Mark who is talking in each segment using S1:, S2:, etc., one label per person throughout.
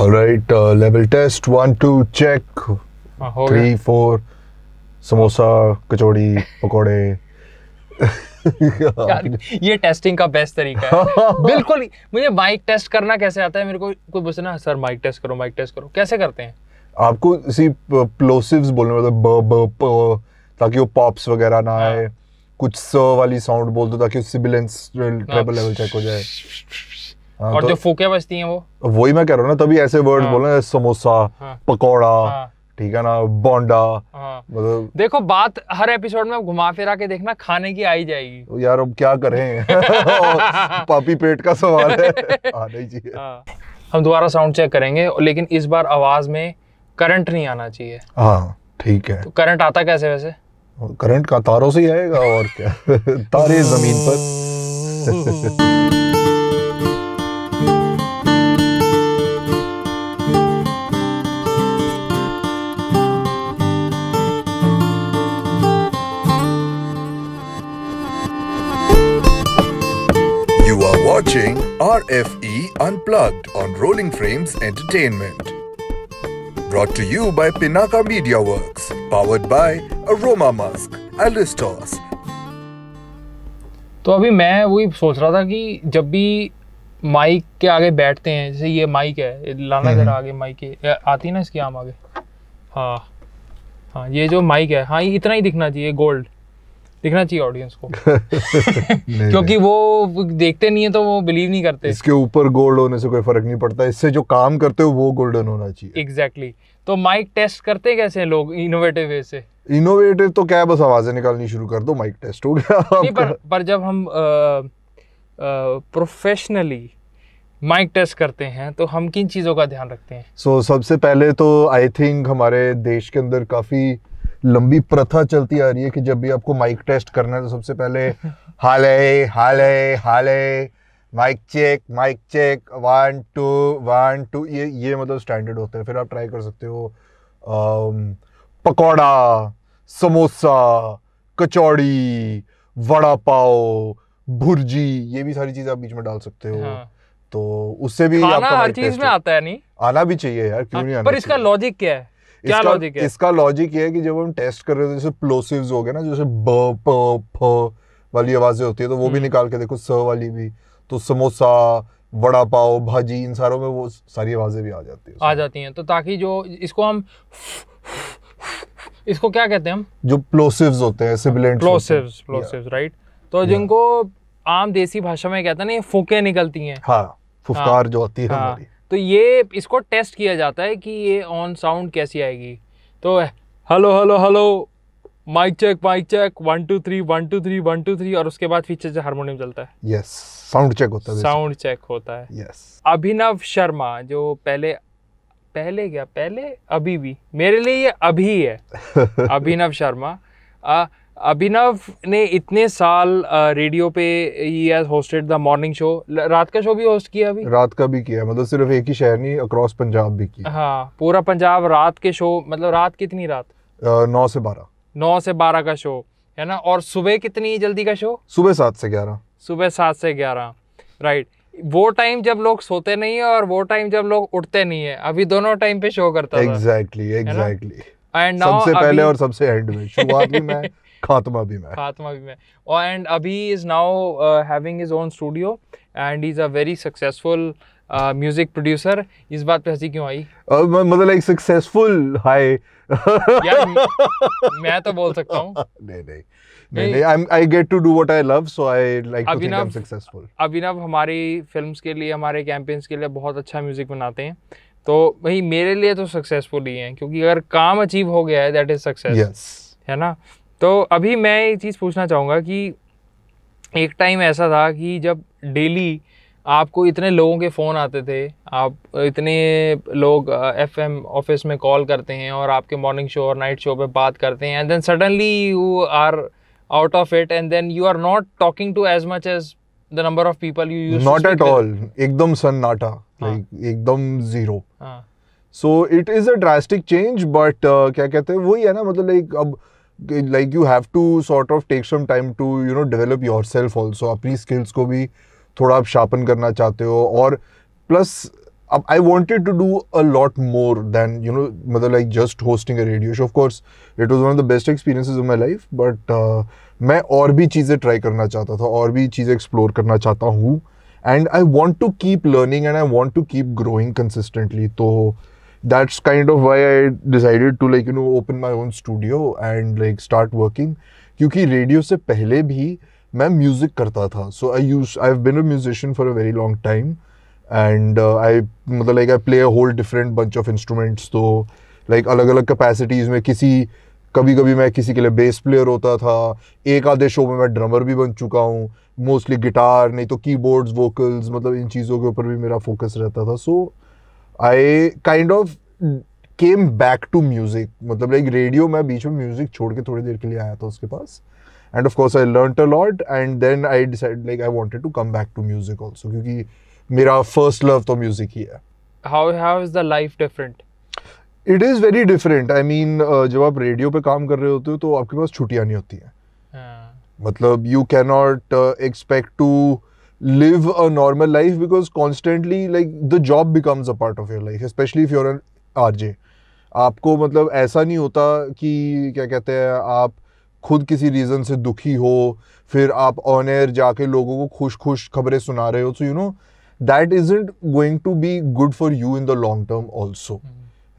S1: All right, uh, level test
S2: one two check uh, three four samosa कचौड़ी पकोड़े
S1: ये testing का best तरीका है बिल्कुल मुझे माइक टेस्ट करना कैसे आता है मेरे को कोई पूछे ना सर माइक टेस्ट करो माइक टेस्ट करो कैसे करते हैं
S2: आपको इसी प्लोसिव्स बोलने मतलब ब ब प ताकि वो पॉप्स वगैरह ना हाँ। आए कुछ स वाली साउंड बोल दो ताकि सिबिलेंस ट्रेबल लेवल चेक हो जाए हाँ, और तो, जो फूके बजती हैं वो वही मैं कह रहा हूँ ना तभी ऐसे वर्ड हाँ। बोले समोसा हाँ। पकौड़ा ठीक है ना बोंडा
S1: मतलब देखो बात हर एपिसोड में घुमा फिरा के देखना खाने की आई जाएगी यार अब क्या करें पापी पेट का सवाल है
S2: आना ही
S1: चाहिए हम दोबारा साउंड चेक करेंगे लेकिन इस बार आवाज में करंट नहीं आना चाहिए
S2: हाँ ठीक है तो
S1: करंट आता कैसे वैसे
S2: करंट का तारों से ही आएगा और क्या तारे जमीन पर RFE Unplugged on Rolling Frames Entertainment. Brought to you by Pinaka Media Works, powered by Aroma Mask,
S1: Alistos. तो अभी मैं वही सोच रहा था कि जब भी माइक के आगे बैठते हैं जैसे ये माइक है लाना जरा आगे माइक के आती ना इसकी आम आगे हाँ हाँ ये जो माइक है हाँ ये इतना ही दिखना चाहिए गोल्ड दिखना चाहिए ऑडियंस को क्योंकि वो देखते नहीं है तो वो बिलीव नहीं करते
S2: इसके ऊपर गोल्ड होने से कोई फर्क नहीं पड़ता इससे जो काम करते हो वो गोल्डन होना चाहिए
S1: एग्जैक्टली exactly. तो माइक टेस्ट करते कैसे हैं लोग इनोवेटिव वे से
S2: इनोवेटिव तो क्या है बस आवाजें निकालनी शुरू कर दो माइक टेस्ट हो गया
S1: पर, पर जब हम प्रोफेशनली माइक टेस्ट करते हैं तो हम किन चीज़ों का ध्यान रखते हैं
S2: सो so, सबसे पहले तो आई थिंक हमारे देश के अंदर काफ़ी लंबी प्रथा चलती आ रही है कि जब भी आपको माइक टेस्ट करना है तो सबसे पहले है हाल है mike check mike check one two one two ये ये मतलब स्टैंडर्ड होता है फिर आप ट्राई कर सकते हो पकौड़ा समोसा कचौड़ी वड़ा पाव भुर्जी ये भी सारी चीज़ आप बीच में डाल सकते हो हाँ। तो उससे भी खाना आपका हर चीज में आता है नहीं आना भी चाहिए यार क्यों हाँ, नहीं आना पर इसका
S1: लॉजिक क्या है क्या लॉजिक है
S2: इसका लॉजिक ये है कि जब हम टेस्ट कर रहे थे जैसे प्लोसिव हो गए ना जैसे ब प फ वाली आवाजें होती है तो वो भी हम्म। निकाल के देखो स वाली भी तो समोसा वड़ा पाव भाजी इन सारों में वो सारी आवाजें भी आ जाती
S1: है आ जाती हैं तो ताकि जो इसको हम इसको क्या कहते हैं हम
S2: जो प्लोसिव्स होते हैं सिबिलेंट प्लोसिव्स प्लोसिव्स
S1: राइट तो जिनको आम देसी भाषा में कहते हैं ना फूके निकलती हैं हाँ फुफकार हाँ, जो होती है हाँ, हमारी तो ये इसको टेस्ट किया जाता है कि ये ऑन साउंड कैसी आएगी तो hello hello hello mike check mike check one two three one two three one two three और उसके बाद फीचर से हारमोनियम चलता है
S2: यस साउंड चेक होता है साउंड
S1: चेक होता है यस अभिनव शर्मा जो पहले पहले क्या पहले अभी भी मेरे लिए ये अभी है अभिनव शर्मा आ, अभिनव ने इतने साल रेडियो पे होस्टेड द मॉर्निंग शो रात का शो भी होस्ट किया अभी
S2: रात का भी किया मतलब सिर्फ एक ही शहर नहीं अक्रॉस पंजाब भी
S1: किया हाँ पूरा पंजाब रात के शो मतलब रात कितनी रात नौ से बारह नौ से बारह का शो है ना और सुबह कितनी जल्दी का शो
S2: सुबह सात से ग्यारह
S1: सुबह सात से ग्यारह राइट वो टाइम जब लोग सोते नहीं है और वो टाइम जब लोग उठते नहीं है अभी दोनों टाइम पे शो करता exactly,
S2: exactly. एग्जैक्टली
S1: एंड सबसे पहले और सबसे एंड में शुरुआत भी मैं खात्मा भी मैं खात्मा भी मैं और and Abhi is now having his own studio and is a very successful music producer इस बात पे हंसी क्यों आई
S2: मतलब एक सक्सेसफुल हाय
S1: मैं तो बोल सकता हूँ नहीं नहीं नहीं नहीं I
S2: I get to do what I love so I like to think I am successful
S1: Abhinav हमारी फिल्म्स के लिए हमारे कैंपेन्स के लिए बहुत अच्छा म्यूजिक बनाते हैं तो भाई मेरे लिए तो सक्सेसफुल ही है क्योंकि अगर काम अचीव हो गया है दैट इज सक्सेस है ना तो अभी मैं ये चीज़ पूछना चाहूँगा कि एक टाइम ऐसा था कि जब डेली आपको इतने लोगों के फ़ोन आते थे आप इतने लोग एफएम ऑफिस में कॉल करते हैं और आपके मॉर्निंग शो और नाइट शो पे बात करते हैं and then suddenly you are out of it and then you are not talking to as much as the number of people you use not at
S2: all एकदम सन्नाटा हाँ। एकदम zero so it is a drastic change but क्या कहते हैं वही है ना मतलब लाइक अब like you have to sort of take some time to you know develop yourself also अपनी स्किल्स को भी थोड़ा आप शार्पन करना चाहते हो और प्लस अब I wanted to do a lot more than you know मतलब like just hosting a radio show of course it was one of the best experiences of my life but मैं और भी चीज़ें ट्राई करना चाहता था और भी चीज़ें एक्सप्लोर करना चाहता हूँ and I want to keep learning and I want to keep growing consistently तो that's kind of why I decided to like you know open my own studio and like start working क्योंकि radio से पहले भी मैं music करता था so I use I have been a musician for a very long time and I मतलब like I play a whole different bunch of instruments तो like अलग अलग कैपेसिटीज़ में किसी कभी कभी मैं किसी के लिए बेस प्लेयर होता था एक आधे शो में मैं ड्रमर भी बन चुका हूँ मोस्टली गिटार नहीं तो कीबोर्ड्स वोकल्स मतलब इन चीज़ों के ऊपर भी मेरा फोकस रहता था so so, I kind of came back to music मतलब लाइक रेडियो मैं बीच में म्यूज़िक छोड़ के थोड़ी देर के लिए आया था उसके पास and of course I learn a lot and then I decide like I wanted to come back to music also क्योंकि मेरा फर्स्ट लव तो म्यूज़िक ही है
S1: how how is the life different
S2: it is very different I mean जब आप radio पे काम कर रहे होते हो तो आपके पास छुट्टियाँ नहीं होती हैं हाँ. मतलब you can not expect to live a normal life because constantly like the job becomes a part of your life especially if you're an RJ आपको मतलब ऐसा नहीं होता कि क्या कहते हैं आप खुद किसी रीज़न से दुखी हो फिर आप ऑन एयर जाके लोगों को खुश खुश खबरें सुना रहे हो so you know that isn't going to be good for you in the long term also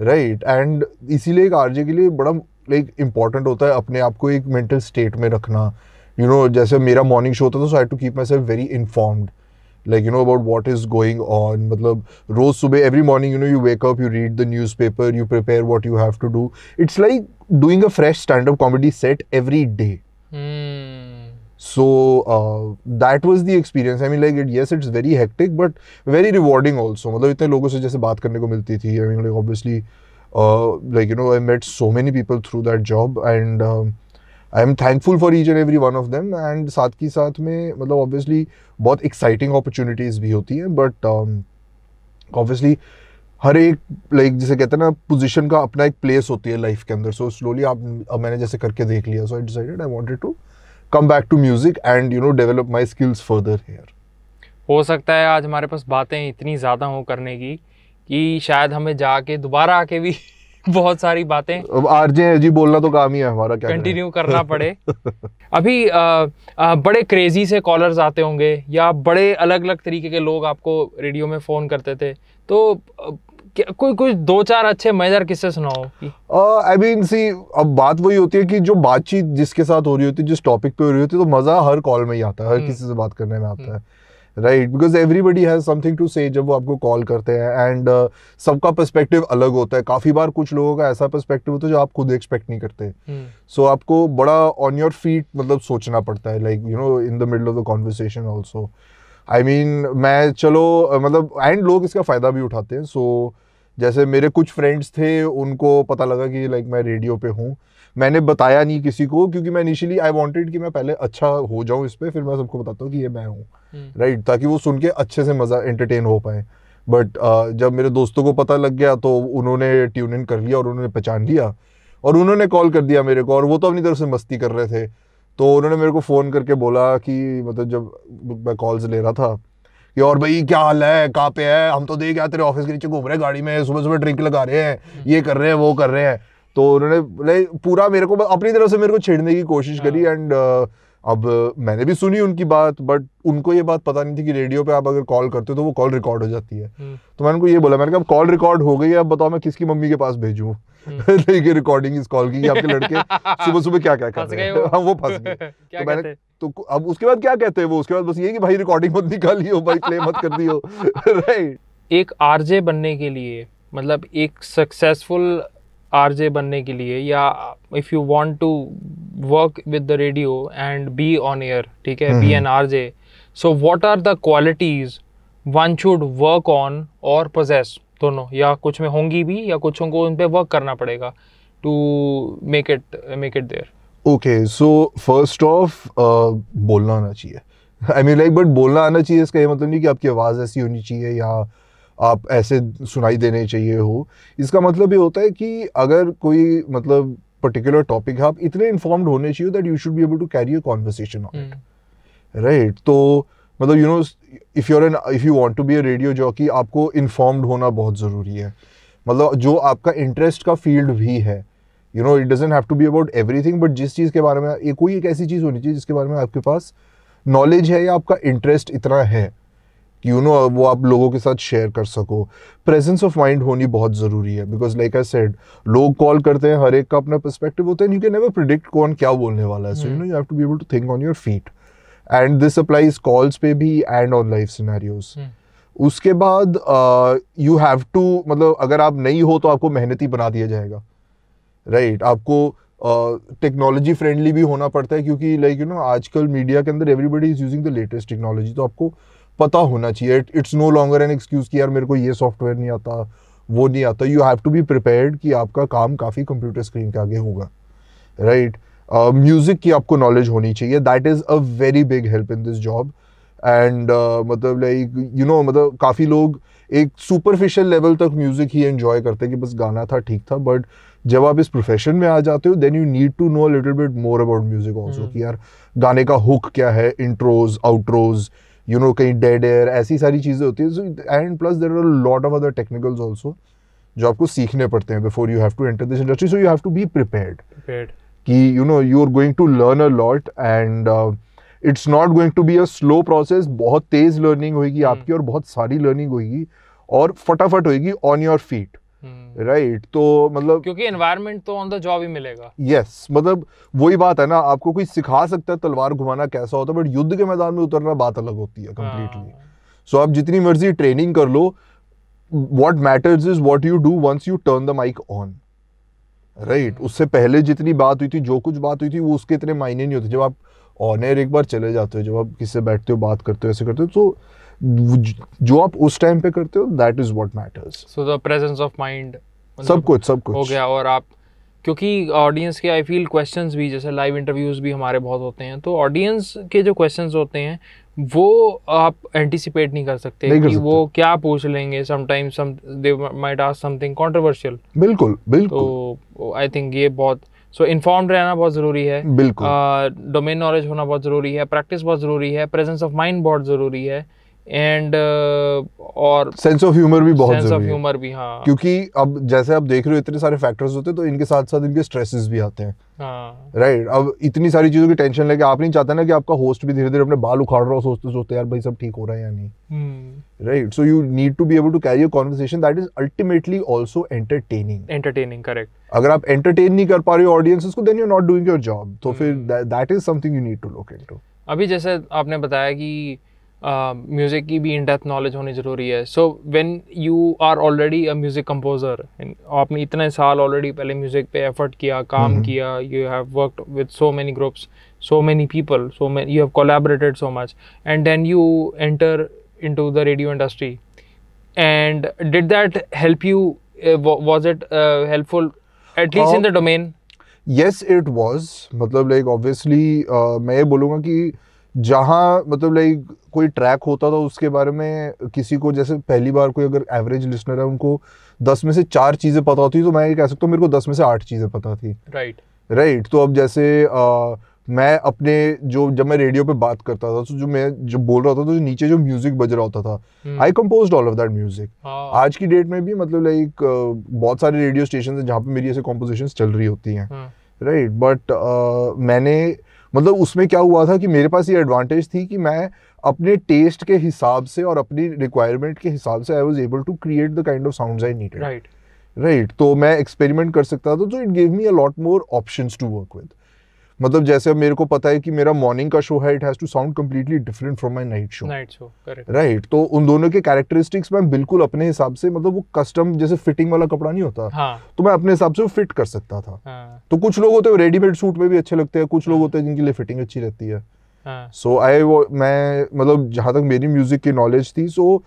S2: right and इसीलिए एक आरजे के लिए बड़ा लाइक like, इम्पॉर्टेंट होता है अपने आप को एक मेंटल स्टेट में रखना यू नो जैसे मेरा मॉर्निंग शो होता था so I to keep myself very informed like you know about what is going on मतलब रोज़ सुबह every morning you know you wake up you read the newspaper you prepare what you have to do it's like doing a fresh stand up comedy set every day so that was the experience I mean like it yes it's very hectic but very rewarding also मतलब इतने लोगों से जैसे बात करने को मिलती थी I mean like obviously like you know I met so many people through that job and I am thankful for each and every one of them and साथ ही साथ में मतलब ऑब्वियसली बहुत एक्साइटिंग अपॉर्चुनिटीज़ भी होती हैं बट ऑब्वियसली um, हर एक लाइक like, जैसे कहते हैं ना पोजिशन का अपना एक प्लेस होती है लाइफ के अंदर सो so, स्लोली आप अब मैंने जैसे करके देख लिया so I decided I wanted to come back to music and you know develop my skills further here
S1: हो सकता है आज हमारे पास बातें इतनी ज़्यादा हों करने की कि शायद हमें जाके दोबारा आके भी बहुत सारी बातें
S2: आरजे जी बोलना तो काम ही है हमारा क्या कंटिन्यू करना पड़े
S1: अभी आ, आ, बड़े क्रेजी से कॉलर्स आते होंगे या बड़े अलग अलग तरीके के लोग आपको रेडियो में फ़ोन करते थे तो कोई कुछ दो चार अच्छे मजेदार किस्से सुनाओ
S2: आई मीन सी अब बात वही होती है कि जो बातचीत जिसके साथ हो रही होती है जिस टॉपिक पे हो रही होती है तो मज़ा हर कॉल में ही आता है हर हम्म। किसी से बात करने में आता है right because everybody has something to say जब वो आपको कॉल करते हैं एंड uh, सबका पर्सपेक्टिव अलग होता है काफ़ी बार कुछ लोगों का ऐसा पर्सपेक्टिव होता है जो आप खुद एक्सपेक्ट नहीं करते सो hmm. so, आपको बड़ा ऑन योर फीट मतलब सोचना पड़ता है like you know in the middle of the conversation also I mean मैं चलो मतलब एंड लोग इसका फ़ायदा भी उठाते हैं सो so, जैसे मेरे कुछ फ्रेंड्स थे उनको पता लगा कि लाइक मैं रेडियो पे हूँ मैंने बताया नहीं किसी को क्योंकि मैं इनिशियली आई वांटेड कि मैं पहले अच्छा हो जाऊँ इस पर फिर मैं सबको बताता हूँ कि ये मैं हूँ राइट हम्म। ताकि वो सुन के अच्छे से मज़ा एंटरटेन हो पाए बट uh, जब मेरे दोस्तों को पता लग गया तो उन्होंने ट्यून इन कर लिया और उन्होंने पहचान लिया और उन्होंने कॉल कर दिया मेरे को और वो तो अपनी तरफ से मस्ती कर रहे थे तो उन्होंने मेरे को फ़ोन करके बोला कि मतलब जब मैं कॉल्स ले रहा था कि और भाई क्या हाल है कहाँ पे है हम तो देख यार तेरे ऑफिस के नीचे घूम रहे हैं गाड़ी में सुबह सुबह ड्रिंक लगा रहे हैं हम्म। ये कर रहे हैं वो कर रहे हैं तो उन्होंने पूरा मेरे को अपनी तरफ से मेरे को छेड़ने की कोशिश करी एंड हाँ। uh, अब मैंने भी सुनी उनकी बात बट उनको ये बात पता नहीं थी कि रेडियो पे आप अगर कॉल करते हो तो वो कॉल रिकॉर्ड हो जाती है हम्म। तो मैंने उनको ये बोला मैंने कहा कॉल रिकॉर्ड हो गई है अब बताओ मैं किसकी मम्मी के पास भेजूँ लेकिन रिकॉर्डिंग इस कॉल की कि आपके लड़के सुबह सुबह क्या क्या कर रहे हैं हाँ, वो फंस गए तो मैंने तो अब उसके बाद क्या कहते हैं वो उसके बाद बस ये कि भाई रिकॉर्डिंग मत निकाली हो भाई प्ले मत कर दी हो
S1: राइट एक आरजे बनने के लिए मतलब एक सक्सेसफुल आरजे बनने के लिए या if you want to work with the radio and be on air ठीक है be an J so what are the qualities one should work on और प्रोजेस दोनों या कुछ में होंगी भी या कुछ को उन पर वर्क करना पड़ेगा to make it make it there
S2: okay so first of बोलना आना चाहिए आई मीन लाइक बट बोलना आना चाहिए इसका ये मतलब नहीं कि आपकी आवाज़ ऐसी होनी चाहिए या आप ऐसे सुनाई देने चाहिए हो इसका मतलब ये होता है कि अगर कोई मतलब पर्टिकुलर टॉपिक है आप इतने इन्फॉर्म्ड होने चाहिए that you should be able to carry a conversation on it right तो मतलब you know if you're an if you want to be a radio jockey आपको इन्फॉर्म्ड होना बहुत ज़रूरी है मतलब जो आपका इंटरेस्ट का फील्ड भी है you know it doesn't have to be about everything but जिस चीज़ के बारे में कोई एक ऐसी चीज़ होनी चाहिए जिसके बारे में आपके पास नॉलेज है या आपका इंटरेस्ट इतना है यू you नो know, वो आप लोगों के साथ शेयर कर सको प्रेजेंस ऑफ माइंड होनी बहुत ज़रूरी है बिकॉज लाइक आई सेड लोग कॉल करते हैं हर एक का अपना पर्सपेक्टिव होता है यू कैन नेवर प्रिडिक्ट कौन क्या बोलने वाला है so you know you have to be able to think on your feet and this applies calls पे भी एंड ऑन लाइफ सिनेरियोज उसके बाद यू हैव टू मतलब अगर आप नहीं हो तो आपको मेहनती बना दिया जाएगा राइट right? आपको टेक्नोलॉजी uh, फ्रेंडली भी होना पड़ता है क्योंकि लाइक यू नो आजकल मीडिया के अंदर everybody is using the latest technology तो आपको पता होना चाहिए it's no longer an excuse कि यार मेरे को ये सॉफ्टवेयर नहीं आता वो नहीं आता you have to be prepared कि आपका काम काफ़ी कंप्यूटर स्क्रीन के आगे होगा राइट म्यूज़िक uh, की आपको नॉलेज होनी चाहिए that is a very big help in this job and मतलब लाइक यू नो मतलब काफ़ी लोग एक सुपरफिशियल लेवल तक म्यूज़िक ही एंजॉय करते हैं कि बस गाना था ठीक था बट जब आप इस प्रोफेशन में आ जाते हो then you need to know little bit more about music also कि यार गाने का हुक क्या है इंट्रोज आउटरोज़ यू नो कहीं डेड एयर ऐसी सारी चीज़ें होती है and plus there are lot of other technicals also जो आपको सीखने पड़ते हैं before you have to enter this industry so you have to be prepared कि you know you are going to learn a lot and it's not going to be a slow process बहुत तेज़ learning होगी आपकी और बहुत सारी learning होगी और फटाफट होगी on your feet right hmm. तो मतलब
S1: क्योंकि एनवायरमेंट तो ऑन द जॉब ही मिलेगा
S2: यस मतलब वही बात है ना आपको कोई सिखा सकता है तलवार घुमाना कैसा होता है बट युद्ध के मैदान में उतरना बात अलग होती है कंप्लीटली सो हाँ। आप जितनी मर्जी ट्रेनिंग कर लो what matters is what you do once you turn the mike on right उससे पहले जितनी बात हुई थी जो कुछ बात हुई थी वो उसके इतने मायने नहीं होते जब आप ऑन एयर एक बार चले जाते हो जब आप किससे बैठते हो बात करते हो ऐसे करते हो तो जो आप उस टाइम पे करते हो that is what matters
S1: so the presence of mind सब
S2: कुछ सब कुछ हो
S1: गया और आप क्योंकि ऑडियंस के आई फील क्वेश्चंस भी जैसे लाइव इंटरव्यूज भी हमारे बहुत होते हैं तो ऑडियंस के जो क्वेश्चंस होते हैं वो आप एंटिसिपेट नहीं कर सकते नहीं कर कि सकते। वो क्या पूछ लेंगे sometimes some they might ask something controversial
S2: बिल्कुल बिल्कुल
S1: तो आई थिंक ये बहुत सो so, इन्फॉर्म्ड रहना बहुत ज़रूरी है बिल्कुल डोमेन uh, नॉलेज होना बहुत ज़रूरी है प्रैक्टिस बहुत ज़रूरी है प्रेजेंस ऑफ माइंड बहुत ज़रूरी है एंड uh, और सेंस ऑफ ह्यूमर भी बहुत सेंस ऑफ ह्यूमर भी हाँ
S2: क्योंकि अब जैसे आप देख रहे हो इतने सारे फैक्टर्स होते हैं तो इनके साथ साथ इनके स्ट्रेसेस भी आते हैं राइट हाँ. right, अब इतनी सारी चीज़ों की टेंशन लेके आप नहीं चाहते ना कि आपका होस्ट भी धीरे धीरे अपने बाल उखाड़ रहा हो सोचते सोचते यार भाई सब ठीक हो रहा है या
S1: नहीं
S2: right so you need to be able to carry conversation that is ultimately also entertaining
S1: entertaining correct
S2: अगर आप एंटरटेन नहीं कर पा रहे हो ऑडियंस को then you not doing your job तो फिर that is something you need to look into
S1: अभी जैसे आपने बताया कि म्यूज़िक um, की भी इन डेप्थ नॉलेज होनी ज़रूरी है so when you are already a music composer आपने इतने साल ऑलरेडी पहले म्यूज़िक पे एफर्ट किया काम किया you have worked with so many groups so many people so many you have collaborated so much and then you enter into the radio industry and did that help you was it helpful at least in the domain
S2: yes it was मतलब like like, obviously uh, मैं ये बोलूँगा कि जहाँ मतलब like कोई track होता था उसके बारे में किसी को जैसे पहली बार कोई अगर एवरेज लिसनर है उनको दस में से चार चीज़ें पता होती तो मैं ये कह सकता हूँ मेरे को दस में से आठ चीज़ें पता थी राइट right. राइट right, तो अब जैसे आ, मैं अपने जो जब मैं रेडियो पे बात करता था तो जो मैं जो बोल रहा था तो नीचे जो म्यूजिक बज रहा होता था I compose all of that music आज की डेट में भी मतलब लाइक बहुत सारे रेडियो स्टेशन है जहाँ पे मेरी ऐसे कॉम्पोजिशन चल रही होती हैं राइट हाँ। बट मैंने मतलब उसमें क्या हुआ था कि मेरे पास ये एडवांटेज थी कि मैं अपने टेस्ट के हिसाब से और अपनी रिक्वायरमेंट के हिसाब से I was able to create the kind of sound I needed right right तो मैं एक्सपेरिमेंट कर सकता था तो it gave me a lot more option to work with मतलब जैसे अब मेरे को पता है कि मेरा मॉर्निंग का शो है it has to sound completely different from my night show night
S1: show correct right
S2: तो उन दोनों के कैरेक्टरिस्टिक्स मैं बिल्कुल अपने हिसाब से मतलब वो कस्टम जैसे फिटिंग वाला कपड़ा नहीं होता हाँ. तो मैं अपने हिसाब से वो फिट कर सकता था हाँ. तो कुछ लोग होते हैं रेडीमेड सूट में भी अच्छे लगते हैं कुछ लोग हाँ। होते हैं जिनके लिए फिटिंग अच्छी रहती है सो हाँ। आई वो मैं मतलब जहाँ तक मेरी म्यूजिक की नॉलेज थी so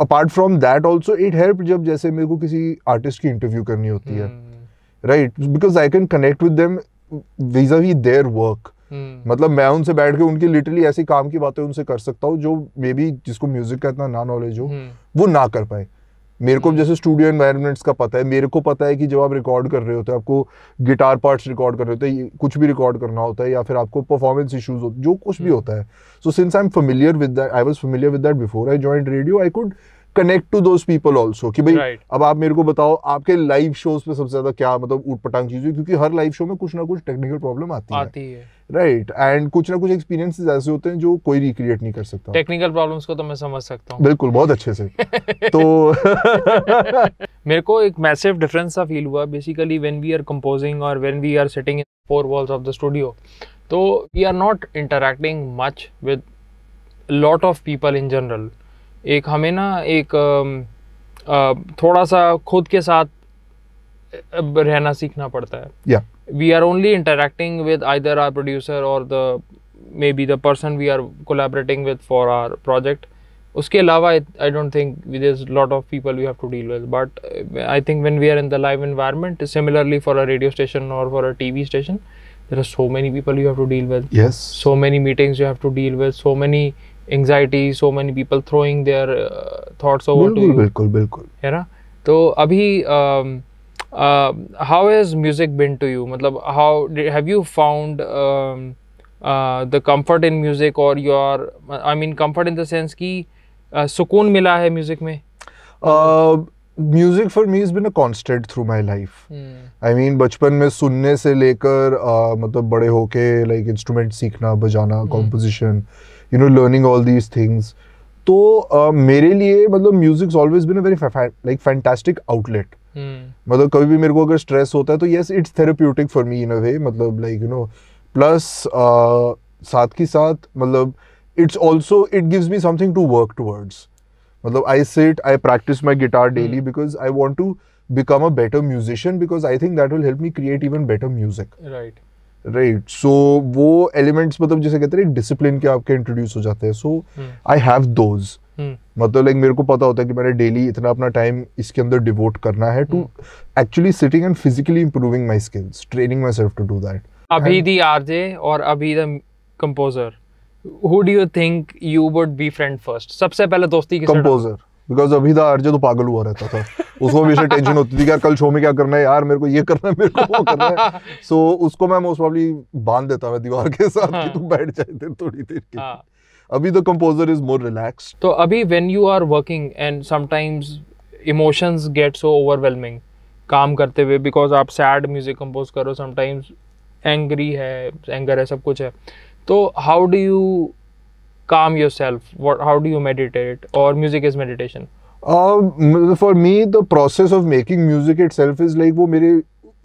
S2: apart from that also it help जब जैसे मेरे को किसी आर्टिस्ट की इंटरव्यू करनी होती है right because I can connect with them visa their work मतलब मैं उनसे बैठ के उनकी लिटरली ऐसी काम की बातें उनसे कर सकता हूँ जो मे बी जिसको म्यूजिक का इतना ना नॉलेज हो hmm. वो ना कर पाए मेरे को hmm. जैसे स्टूडियो एनवायरमेंट्स का पता है मेरे को पता है कि जब आप रिकॉर्ड कर रहे होते हैं आपको गिटार पार्ट्स रिकॉर्ड कर रहे होते हैं कुछ भी रिकॉर्ड करना होता है या फिर आपको परफॉर्मेंस इश्यूज होते जो कुछ भी hmm. होता है so since I am familiar with I was familiar with that before I join radio I could connect to those people also कि भाई right. अब आप मेरे को बताओ आपके लाइव शोज पे सबसे ज्यादा क्या मतलब ऊट पटांग चीज हुई क्योंकि हर लाइव शो में कुछ ना कुछ टेक्निकल प्रॉब्लम आती, आती है राइट right. एंड कुछ ना कुछ एक्सपीरियंसेस ऐसे होते हैं जो कोई रिक्रिएट नहीं कर सकता
S1: टेक्निकल प्रॉब्लम्स को तो मैं समझ सकता हूँ
S2: बिल्कुल बहुत अच्छे से तो
S1: मेरे को एक मैसिव डिफरेंस सा फील हुआ basically when we are composing और when we are setting in four walls of the studio तो we are not interacting much with lot of people in general एक हमें ना एक थोड़ा सा खुद के साथ रहना सीखना पड़ता है या we are only interacting with either our producer और the may B the person we are collaborating with for our project उसके अलावा I don't think with is lot of people we have to deal with but I think when we are in the live environment similarly for a radio station और for a T V station there are so many people you have to deal with yes so many meetings you have to deal with so many anxiety so many people throwing their thoughts over to बिल्कुल बिल्कुल है ना तो अभी how has music been to you मतलब how have you found the comfort in music और you are I mean comfort in the sense कि uh, सुकून मिला है म्यूज़िक में
S2: music for me is been a constant through my life I mean बचपन में सुनने से लेकर uh, मतलब बड़े होके लाइक इंस्ट्रूमेंट सीखना बजाना composition hmm. You know learning all these things तो मेरे लिए मतलब music's always been a very like fantastic outlet मतलब कभी भी मेरे को अगर स्ट्रेस होता है तो yes it's therapeutic for me in a way मतलब लाइक यू नो प्लस साथ ही साथ मतलब it's also it gives me something to work towards मतलब I sit I practise my guitar daily because I want to become a better musician because I think that will help me create even better music. Right. Right so वो elements मतलब जैसे कहते हैं discipline के आपके introduce हो जाते हैं सो आई हैव दोज मतलब लाइक मेरे को पता होता है कि मैंने डेली इतना अपना टाइम इसके अंदर डिवोट करना है to actually sitting and physically improving my skills training myself to do that
S1: अभी दी आरजे और अभी the composer who do you think you would be friend first सबसे पहले दोस्ती किससे कंपोजर
S2: बिकॉज अभी था तो अर्जय तो पागल हुआ रहता था उसको भी टेंशन होती थी यार कल शो में क्या करना है यार मेरे को ये करना है मेरे को वो करना है सो so, उसको मैं मोस्ट प्रॉब्ली बांध देता मैं दीवार के साथ हाँ. कि तू
S1: बैठ जाए देर थोड़ी देर के हाँ. अभी तो कंपोजर इज मोर रिलैक्स तो अभी when you are working and sometimes emotions get so overwhelming काम करते हुए बिकॉज आप सैड म्यूजिक कंपोज करो समटाइम्स एंग्री है एंगर है सब कुछ है तो how do you calm yourself what how do you meditate or music is meditation
S2: uh, for me the process of making music itself is like वो मेरे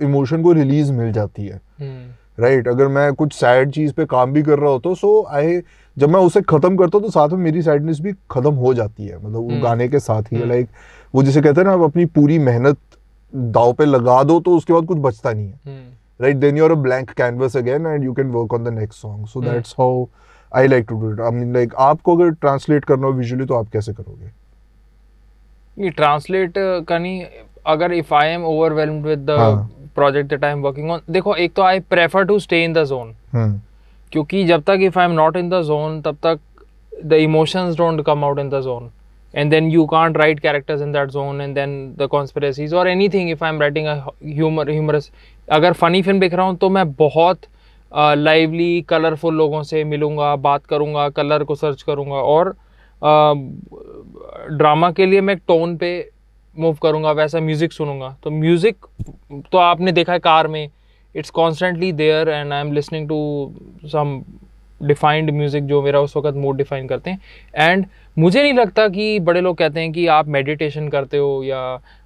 S2: emotion को रिलीज मिल जाती है राइट hmm. right, अगर मैं कुछ सैड चीज़ पे काम भी कर रहा होता तो सो आई जब मैं उसे ख़त्म करता हूँ तो साथ में मेरी सैडनेस भी ख़त्म हो जाती है मतलब वो hmm. गाने के साथ ही लाइक hmm. वो जिसे कहते हैं ना आप अपनी पूरी मेहनत दाव पे लगा दो तो उसके बाद कुछ बचता नहीं है right then you are a blank canvas again and you can work on the next song so that's how I like to do it I mean like आपको अगर ट्रांसलेट करना हो विजुअली तो आप कैसे करोगे
S1: ये ट्रांसलेट uh, करनी अगर if I am overwhelmed with the project that I am working on देखो एक तो I prefer to stay in the zone क्योंकि जब तक if I am not in the zone तब तक the emotions don't come out in the zone and and then you can't write characters in that zone and then the conspiracies or if I am writing a humour humorous अगर funny film देख रहा हूँ तो मैं बहुत lively colourful लोगों से मिलूँगा बात करूँगा कलर को सर्च करूँगा और ड्रामा के लिए मैं एक टोन पे मूव करूँगा वैसा म्यूज़िक सुनूँगा तो म्यूज़िक तो आपने देखा है कार में it's constantly there and I am listening to some defined music जो मेरा उस वक्त मूड डिफाइन करते हैं एंड मुझे नहीं लगता कि बड़े लोग कहते हैं कि आप मेडिटेशन करते हो या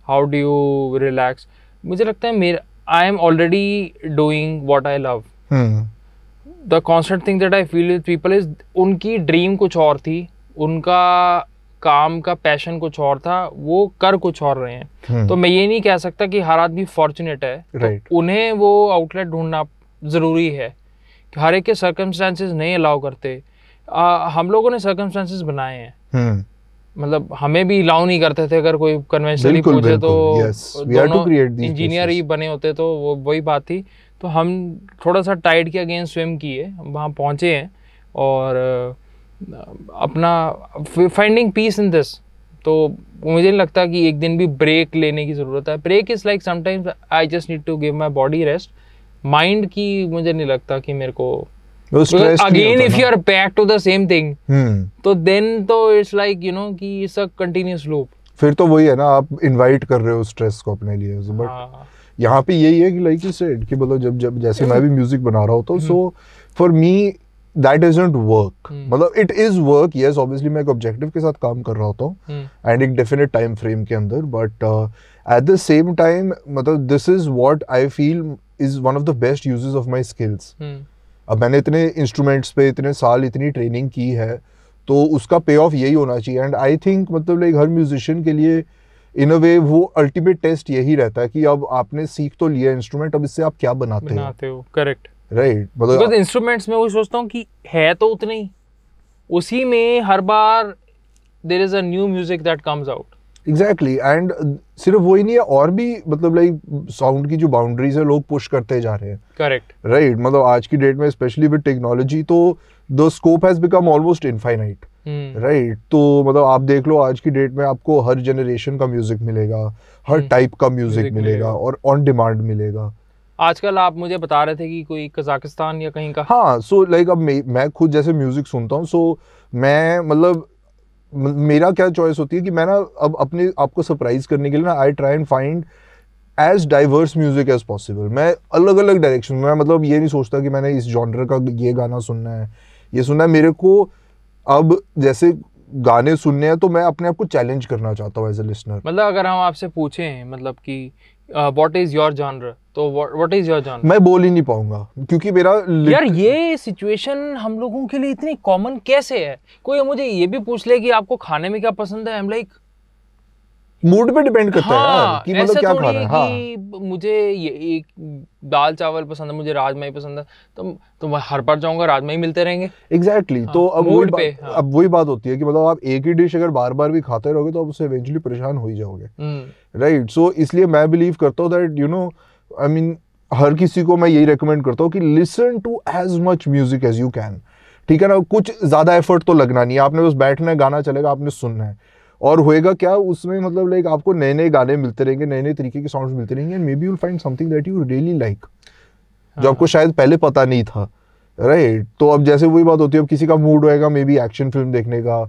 S1: हाउ डू यू रिलैक्स मुझे लगता है मेरा I am already doing what I love the constant thing that I feel with people is उनकी ड्रीम कुछ और थी उनका काम का पैशन कुछ और था वो कर कुछ और रहे हैं hmm. तो मैं ये नहीं कह सकता कि हर आदमी फॉर्चुनेट है तो right. तो उन्हें वो आउटलेट ढूंढना ज़रूरी है कि हर एक के सर्कमस्टांसिस नहीं अलाउ करते आ, हम लोगों ने सर्कमस्टांसिस बनाए हैं hmm. मतलब हमें भी अलाउ नहीं करते थे अगर कोई कन्वेंशनली पूछे तो इंजीनियर ही बने होते तो वो वही बात थी तो हम थोड़ा सा टाइड के अगेंस्ट स्विम किए वहाँ पहुँचे हैं और अपना फाइंडिंग पीस इन दिस तो मुझे नहीं लगता कि एक दिन भी ब्रेक लेने की ज़रूरत है break is like sometimes I just need to give my body rest mind की मुझे नहीं लगता कि मेरे को
S2: again if you are
S1: back to the same thing तो देन तो इट्स लाइक यू नो कि इट्स अ कंटिन्यूस लूप
S2: फिर तो वही है ना आप इनवाइट कर रहे हो स्ट्रेस को अपने लिए बट यहाँ पे यही है कि लाइक यू सेड कि मतलब जब जब जैसे मैं भी म्यूजिक बना रहा होता हूँ so for me that is not work मतलब it is work yes obviously मैं एक ऑब्जेक्टिव के साथ काम कर रहा होता हूँ एंड hmm. एक डेफिनेट टाइम फ्रेम के अंदर but at the same time मतलब this is what I feel is one of the best usages of my skills अब मैंने इतने इंस्ट्रूमेंट्स पे इतने साल इतनी ट्रेनिंग की है तो उसका पे ऑफ यही होना चाहिए एंड आई थिंक मतलब लाइक हर म्यूजिशियन के लिए इन अ वे वो अल्टीमेट टेस्ट यही रहता है कि अब आपने सीख तो लिया इंस्ट्रूमेंट अब इससे आप क्या बनाते,
S1: बनाते हो करेक्ट
S2: राइट मतलब
S1: इंस्ट्रूमेंट्स में वो सोचता हूँ कि है तो उतने ही उसी में हर बार there is a new music that comes out
S2: exactly and सिर्फ वही नहीं है और भी मतलब लाइक साउंड की जो बाउंड्रीज है लोग पुश करते जा रहे हैं करेक्ट राइट मतलब आज की डेट में स्पेशली विद टेक्नोलॉजी तो the scope has become almost infinite right hmm. right? तो मतलब आप देख लो आज की डेट में आपको हर जनरेशन का म्यूजिक मिलेगा हर टाइप हम्म। का म्यूजिक मिलेगा और ऑन डिमांड मिलेगा
S1: आजकल आप मुझे बता रहे थे कि कोई कजाकिस्तान या कहीं का हाँ
S2: सो so, लाइक like, अब मैं, मैं खुद जैसे म्यूजिक सुनता हूँ सो so, मैं मतलब मेरा क्या चॉइस होती है कि मैं ना अब अपने आपको सरप्राइज करने के लिए ना I try and find as diverse music as possible मैं अलग अलग डायरेक्शन में मतलब ये नहीं सोचता कि मैंने इस जॉनर का ये गाना सुनना है ये सुनना है मेरे को अब जैसे गाने सुनने हैं तो मैं अपने आप को चैलेंज करना चाहता हूँ एज ए लिसनर
S1: मतलब अगर हम आपसे पूछें मतलब कि वॉट इज योर जॉनर तो व्हाट इज योर जॉनर मैं बोल
S2: ही नहीं पाऊंगा क्योंकि
S1: मेरा यार ये सिचुएशन हम लोगों के लिए इतनी कॉमन कैसे है कोई मुझे ये भी पूछ ले कि आपको खाने में क्या पसंद है आई एम लाइक
S2: मूड पे डिपेंड करता हाँ, है यार हाँ, कि मतलब क्या खा रहा है
S1: हाँ। मुझे ये एक दाल चावल पसंद है मुझे राजमा ही पसंद है तो तो मैं हर बार जाऊंगा राजमा ही मिलते रहेंगे
S2: एग्जैक्टली exactly. तो हाँ, तो अब मूड पे, हाँ. अब वही बात होती है कि मतलब आप एक ही डिश अगर बार बार भी खाते रहोगे तो आप उससे इवेंचुअली परेशान हो ही जाओगे राइट हम्म। सो इसलिए मैं बिलीव करता हूँ that you know I mean हर किसी को मैं यही रिकमेंड करता हूँ कि listen to as much music as you can ठीक है ना कुछ ज़्यादा एफर्ट तो लगना नहीं है आपने बस बैठना है गाना चलेगा आपने सुनना है और होएगा क्या उसमें मतलब लाइक आपको नए नए गाने मिलते रहेंगे नए नए तरीके के सॉन्ग्स मिलते रहेंगे and may be you'll find something that you really like जो हाँ। आपको शायद पहले पता नहीं था राइट right? तो अब जैसे वही बात होती है अब किसी का मूड होएगा मे बी एक्शन फिल्म देखने का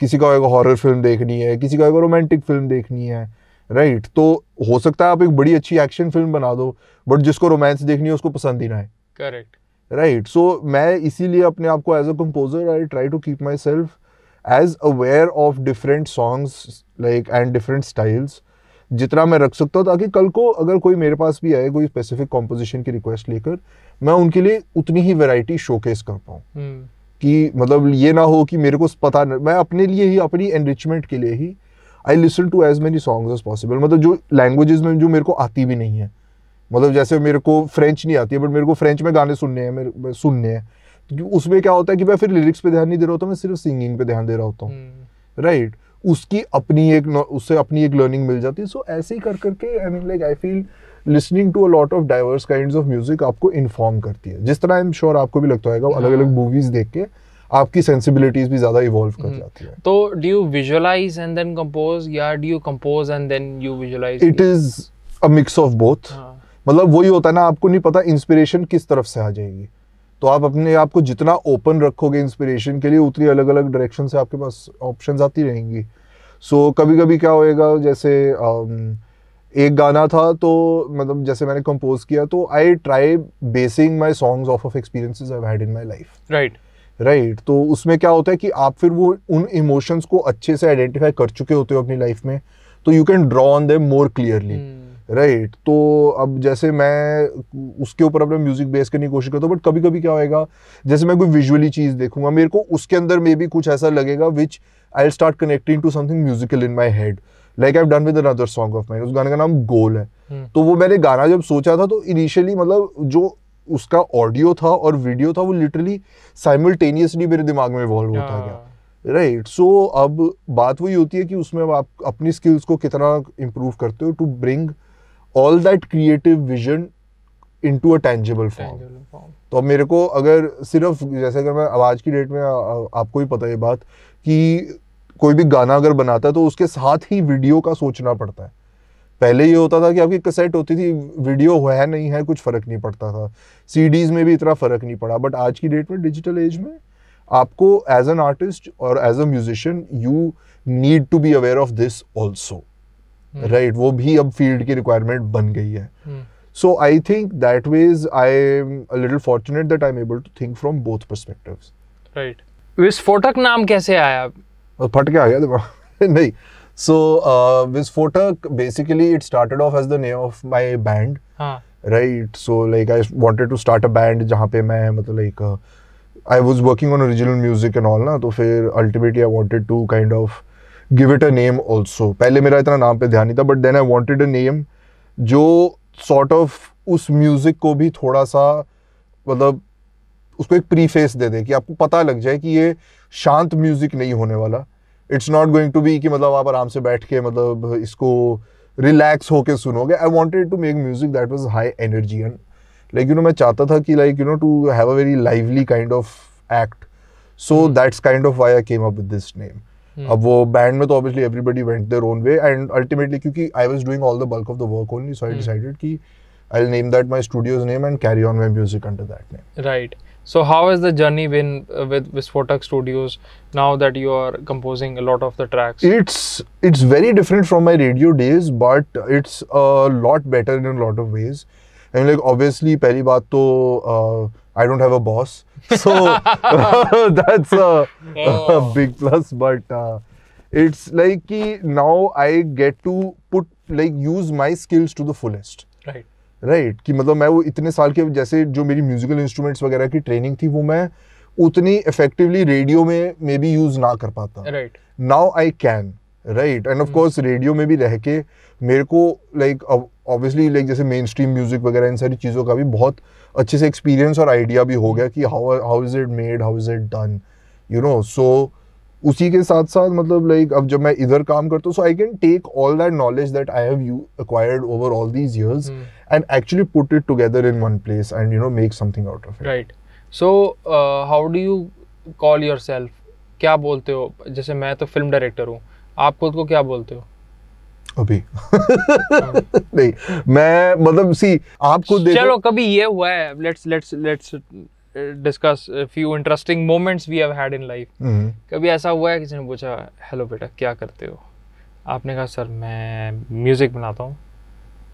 S2: किसी का होएगा हॉरर फिल्म देखनी है किसी का होएगा रोमांटिक फिल्म देखनी है राइट right? तो हो सकता है आप एक बड़ी अच्छी एक्शन फिल्म बना दो बट जिसको रोमांस देखनी है उसको पसंद ही ना है करेक्ट राइट सो मैं इसीलिए अपने आप को as a composer I try to keep myself as aware of different songs like and different styles जितना मैं रख सकता हूँ ताकि कल को अगर कोई मेरे पास भी आए कोई स्पेसिफिक कॉम्पोजिशन की रिक्वेस्ट लेकर मैं उनके लिए उतनी ही शो शोकेस कर पाऊँ हम्म। कि मतलब ये ना हो कि मेरे को पता न, मैं अपने लिए ही अपनी एनरिचमेंट के लिए ही I listen to as many songs as possible मतलब जो लैंग्वेजेज में जो मेरे को आती भी नहीं है मतलब जैसे मेरे को फ्रेंच नहीं आती है बट मेरे को फ्रेंच में गाने सुनने हैं मेरे सुनने हैं उसमें क्या होता है कि मैं फिर लिरिक्स पे ध्यान नहीं दे रहा होता मैं सिर्फ सिंगिंग पे ध्यान दे रहा होता हूँ राइट हम्म। hmm. right? उसकी अपनी एक उससे अपनी एक लर्निंग मिल जाती है सो so, ऐसे ही कर करके I mean like I feel listening to a lot of diverse kind of music आपको इन्फॉर्म करती है जिस तरह आई एम श्योर आपको भी लगता होगा अलग अलग मूवीज देख के आपकी सेंसिबिलिटीज भी ज्यादा इवॉल्व कर हम्म। जाती
S1: है तो do you visualise and then compose या do you compose and then you visualise it is
S2: a mix of both मतलब वही होता है ना आपको नहीं पता इंस्पिरेशन किस तरफ से आ जाएगी तो आप अपने आप को जितना ओपन रखोगे इंस्पिरेशन के लिए उतनी अलग अलग डायरेक्शन से आपके पास ऑप्शन आती रहेंगी सो so, कभी कभी क्या होएगा जैसे um, एक गाना था तो मतलब जैसे मैंने कंपोज किया तो I try basing my songs of of experiences I had in my life right right तो उसमें क्या होता है कि आप फिर वो उन इमोशंस को अच्छे से आइडेंटिफाई कर चुके होते हो अपनी लाइफ में तो you can draw on them more clearly right right, तो अब जैसे मैं उसके ऊपर अपना म्यूजिक बेस करने की कोशिश करता हूँ बट कभी कभी क्या होएगा जैसे मैं कोई विजुअली चीज़ देखूंगा मेरे को उसके अंदर मे भी कुछ ऐसा लगेगा which I start connecting to something musical in my head like I done with another song of mind उस गाने का नाम गोल है hmm. तो वो मैंने गाना जब सोचा था तो इनिशियली मतलब जो उसका ऑडियो था और वीडियो था वो लिटरली साइमल्टेनियसली मेरे दिमाग में इवॉल्व होता yeah. हाँ। गया राइट right. सो so, अब बात वही होती है कि उसमें आप अपनी स्किल्स को कितना इम्प्रूव करते हो to bring all that creative vision into a tangible form तो अब मेरे को अगर सिर्फ जैसे अगर मैं आवाज़ की डेट में आ, आ, आपको ही पता है बात कि कोई भी गाना अगर बनाता है तो उसके साथ ही वीडियो का सोचना पड़ता है पहले ये होता था कि आपकी कसेट होती थी वीडियो है नहीं है कुछ फ़र्क नहीं पड़ता था सीडीज़ में भी इतना फ़र्क नहीं पड़ा बट आज की डेट में डिजिटल एज में आपको एज एन आर्टिस्ट और as a musician you need to be aware of this also right hmm. वो भी अब फील्ड की रिक्वायरमेंट बन गई है so I think that ways I am little fortunate that I am able to think from both perspectives
S1: right Visphotak नाम कैसे आया फट के आ गया
S2: दिमाग नहीं so Visphotak basically it started off as the name of my band right so like I wanted to start a band हाँ। जहां पे मैं मतलब like I was working on original music and all ना तो फिर ultimately I wanted to kind of give it a name also पहले मेरा इतना नाम पे ध्यान नहीं था but then I wanted a name जो सॉर्ट sort ऑफ of उस म्यूज़िक को भी थोड़ा सा मतलब उसको एक प्रीफेस दे दे कि आपको पता लग जाए कि ये शांत म्यूज़िक नहीं होने वाला it's not going to be कि मतलब आप आराम से बैठ के मतलब इसको रिलैक्स होके सुनोगे I wanted to make music that was high energy and like you know मैं चाहता था कि like you know to have a very lively kind of act so that's kind of why I came up with this name Hmm. अब वो band में तो obviously everybody went their own way and ultimately क्योंकि I was doing all the bulk of the work only so I decided कि I will name that my studios name and carry on my music under that
S1: name right so how is the journey been with Visphotak studios now that you are composing a lot of the tracks
S2: it's it's very different from my radio days but it's a lot better in a lot of ways I like obviously पहली बात तो I don't have a boss so that's a, oh. a, big plus but uh, it's like ki now i get to put like use my skills to the fullest right right right, कि मतलब मैं वो इतने साल के जैसे जो मेरी म्यूजिकल इंस्ट्रूमेंट्स वगैरह की ट्रेनिंग थी वो मैं उतनी इफेक्टिवली रेडियो में मे बी यूज ना कर पाता right now I can right and of course radio में भी रह के मेरे को लाइक ऑब्वियसली लाइक जैसे मेन स्ट्रीम म्यूजिक वगैरह इन सारी चीज़ों का भी बहुत अच्छे से एक्सपीरियंस और आइडिया भी हो गया कि how how is it made how is it done you know so उसी के साथ साथ मतलब लाइक like, अब जब मैं इधर काम करता हूँ so I can take all that knowledge that I have you acquired over all these years and actually put it together in one place and you know make something out of
S1: it right so how do you call yourself क्या बोलते हो जैसे मैं तो film director हूँ आप खुद को क्या बोलते हो
S2: अभी हाँ। नहीं मैं मतलब सी आपको चलो
S1: कभी ये हुआ है let's let's let's discuss few interesting moments we have had in life कभी ऐसा हुआ है किसी ने पूछा हेलो बेटा क्या करते हो आपने कहा सर मैं म्यूजिक बनाता हूँ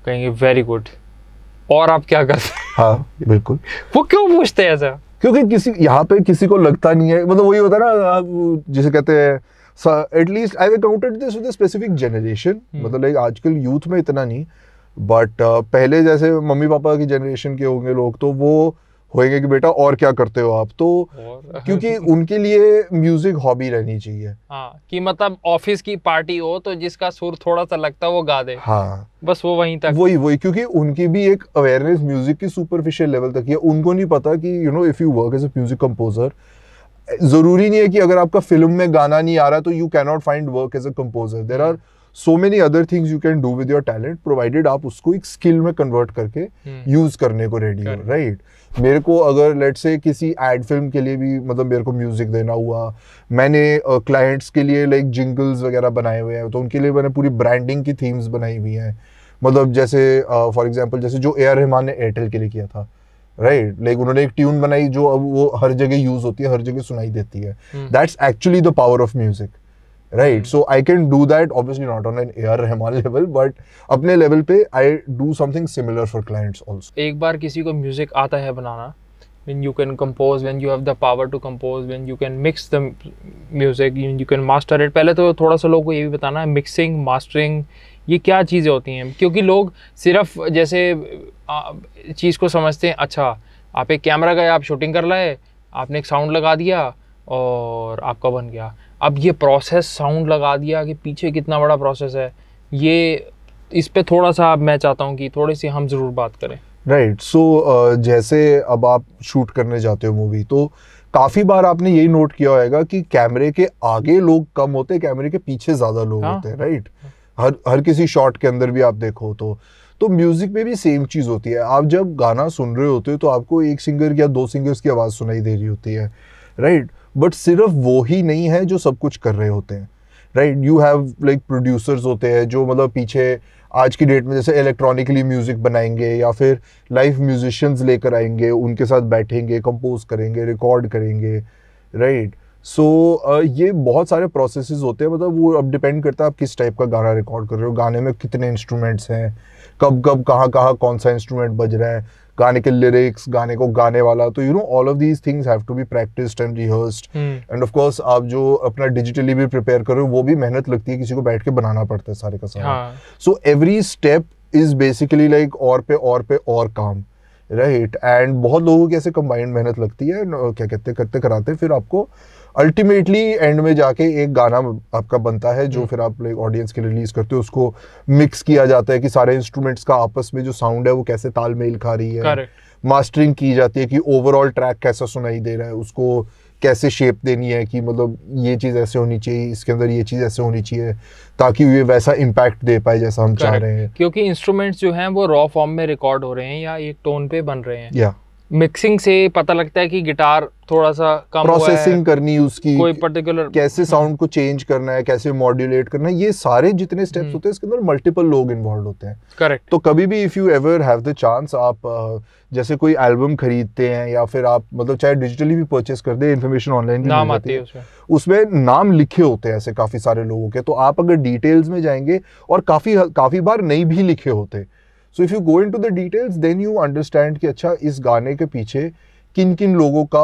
S1: कहेंगे वेरी गुड और आप क्या करते हाँ बिल्कुल वो क्यों पूछते हैं ऐसा
S2: क्योंकि किसी यहाँ पे किसी को लगता नहीं है मतलब वही होता है ना जिसे कहते हैं at least I counted this with specific generation मतलब like आजकल यूथ में इतना नहीं बट uh, पहले जैसे मम्मी पापा की जनरेशन के होंगे लोग तो वो होएंगे कि बेटा और क्या करते हो आप तो क्योंकि उनके लिए म्यूजिक हॉबी रहनी चाहिए
S1: हाँ कि मतलब ऑफिस की पार्टी हो तो जिसका सुर थोड़ा सा लगता है वो गा दे हाँ बस वो वहीं तक वही
S2: वही क्योंकि उनकी भी एक अवेयरनेस म्यूजिक की सुपरफिशियल लेवल तक है उनको नहीं पता कि you know if you work as a music composer ज़रूरी नहीं है कि अगर आपका फिल्म में गाना नहीं आ रहा तो you cannot find work as a composer there are so many other things you can do with your talent provided आप उसको एक स्किल में कन्वर्ट करके यूज hmm. करने को रेडी हो राइट मेरे को अगर लेट से किसी एड फिल्म के लिए भी मतलब मेरे को म्यूजिक देना हुआ मैंने क्लाइंट्स uh, के लिए लाइक जिंगल्स वगैरह बनाए हुए हैं तो उनके लिए मैंने पूरी ब्रांडिंग की थीम्स बनाई हुई हैं मतलब जैसे फॉर uh, एग्जाम्पल जैसे जो ए आर रहमान ने एयरटेल के लिए किया था राइट right? लाइक like, उन्होंने एक ट्यून बनाई जो अब वो हर जगह यूज होती है हर जगह सुनाई देती है that's actually the power of music right so I can do that obviously not on an A R Rahman level but अपने लेवल पे I do something similar for clients also
S1: एक बार किसी को म्यूजिक आता है बनाना when you can compose when you have the power to compose when you can mix the music you, you can master it पहले तो थोड़ा सा लोगों को ये भी बताना है मिक्सिंग मास्टरिंग ये क्या चीज़ें होती हैं क्योंकि लोग सिर्फ जैसे चीज़ को समझते हैं अच्छा आप एक कैमरा गए आप शूटिंग कर लाए आपने एक साउंड लगा दिया और आपका बन गया अब ये प्रोसेस साउंड लगा दिया कि पीछे कितना बड़ा प्रोसेस है ये इस पर थोड़ा सा मैं चाहता हूँ कि थोड़ी सी हम ज़रूर बात करें
S2: right right. So so, uh, जैसे अब आप शूट करने जाते हो मूवी तो काफ़ी बार आपने यही नोट किया होगा कि कैमरे के आगे लोग कम होते हैं कैमरे के पीछे ज़्यादा लोग हाँ? होते हैं राइट हर हर किसी शॉट के अंदर भी आप देखो तो तो म्यूज़िक में भी सेम चीज़ होती है आप जब गाना सुन रहे होते हो तो आपको एक सिंगर या दो सिंगर्स की आवाज़ सुनाई दे रही होती है राइट बट सिर्फ वो ही नहीं है जो सब कुछ कर रहे होते हैं right you have like producers होते हैं जो मतलब पीछे आज की डेट में जैसे इलेक्ट्रॉनिकली म्यूज़िक बनाएंगे या फिर लाइव म्यूजिशियंस लेकर आएंगे उनके साथ बैठेंगे कंपोज करेंगे रिकॉर्ड करेंगे right right? So so, uh, ये बहुत सारे प्रोसेस होते हैं मतलब वो अब डिपेंड करता है आप किस टाइप का गाना रिकॉर्ड कर रहे हो गाने में कितने इंस्ट्रूमेंट्स हैं कब कब कहाँ कहाँ कौन सा इंस्ट्रूमेंट बज रहा है गाने के लिरिक्स गाने को गाने वाला तो you know all of these things have to be practice and rehearsed and of course आप जो अपना डिजिटली भी प्रिपेयर कर रहे हो वो भी मेहनत लगती है किसी को बैठ के बनाना पड़ता है सारे का सारा so every step is basically like और पे और पे और काम राइट एंड बहुत लोगों की ऐसे कंबाइंड मेहनत लगती है क्या कहते करते कराते फिर आपको अल्टीमेटली एंड में जाके एक गाना आपका बनता है जो हम्म। फिर आप लाइक ऑडियंस के लिए रिलीज करते हो उसको मिक्स किया जाता है कि सारे इंस्ट्रूमेंट्स का आपस में जो साउंड है वो कैसे तालमेल खा रही है मास्टरिंग की जाती है कि ओवरऑल ट्रैक कैसा सुनाई दे रहा है उसको कैसे शेप देनी है कि मतलब ये चीज़ ऐसे होनी चाहिए इसके अंदर ये चीज़ ऐसे होनी चाहिए ताकि ये वैसा इम्पैक्ट दे पाए जैसा हम चाह रहे हैं
S1: क्योंकि इंस्ट्रूमेंट्स जो हैं वो रॉ फॉर्म में रिकॉर्ड हो रहे हैं या एक टोन पे बन रहे हैं या मिक्सिंग से पता लगता है कि गिटार थोड़ा सा कम प्रोसेसिंग हुआ है,
S2: करनी उसकी कोई
S1: पर्टिकुलर कैसे
S2: साउंड को चेंज करना है कैसे मॉड्यूलेट करना है ये सारे जितने स्टेप्स हम्म। होते हैं इसके अंदर मल्टीपल लोग इन्वॉल्व होते हैं करेक्ट तो कभी भी if you ever have the chance आप जैसे कोई एल्बम खरीदते हैं या फिर आप मतलब चाहे डिजिटली भी परचेस कर दे इन्फॉर्मेशन ऑनलाइन नाम आती है उसमें नाम लिखे होते हैं ऐसे काफ़ी सारे लोगों के तो आप अगर डिटेल्स में जाएंगे और काफ़ी काफ़ी बार नहीं भी लिखे होते हैं so if you go into the details then you understand कि अच्छा इस गाने के पीछे किन किन लोगों का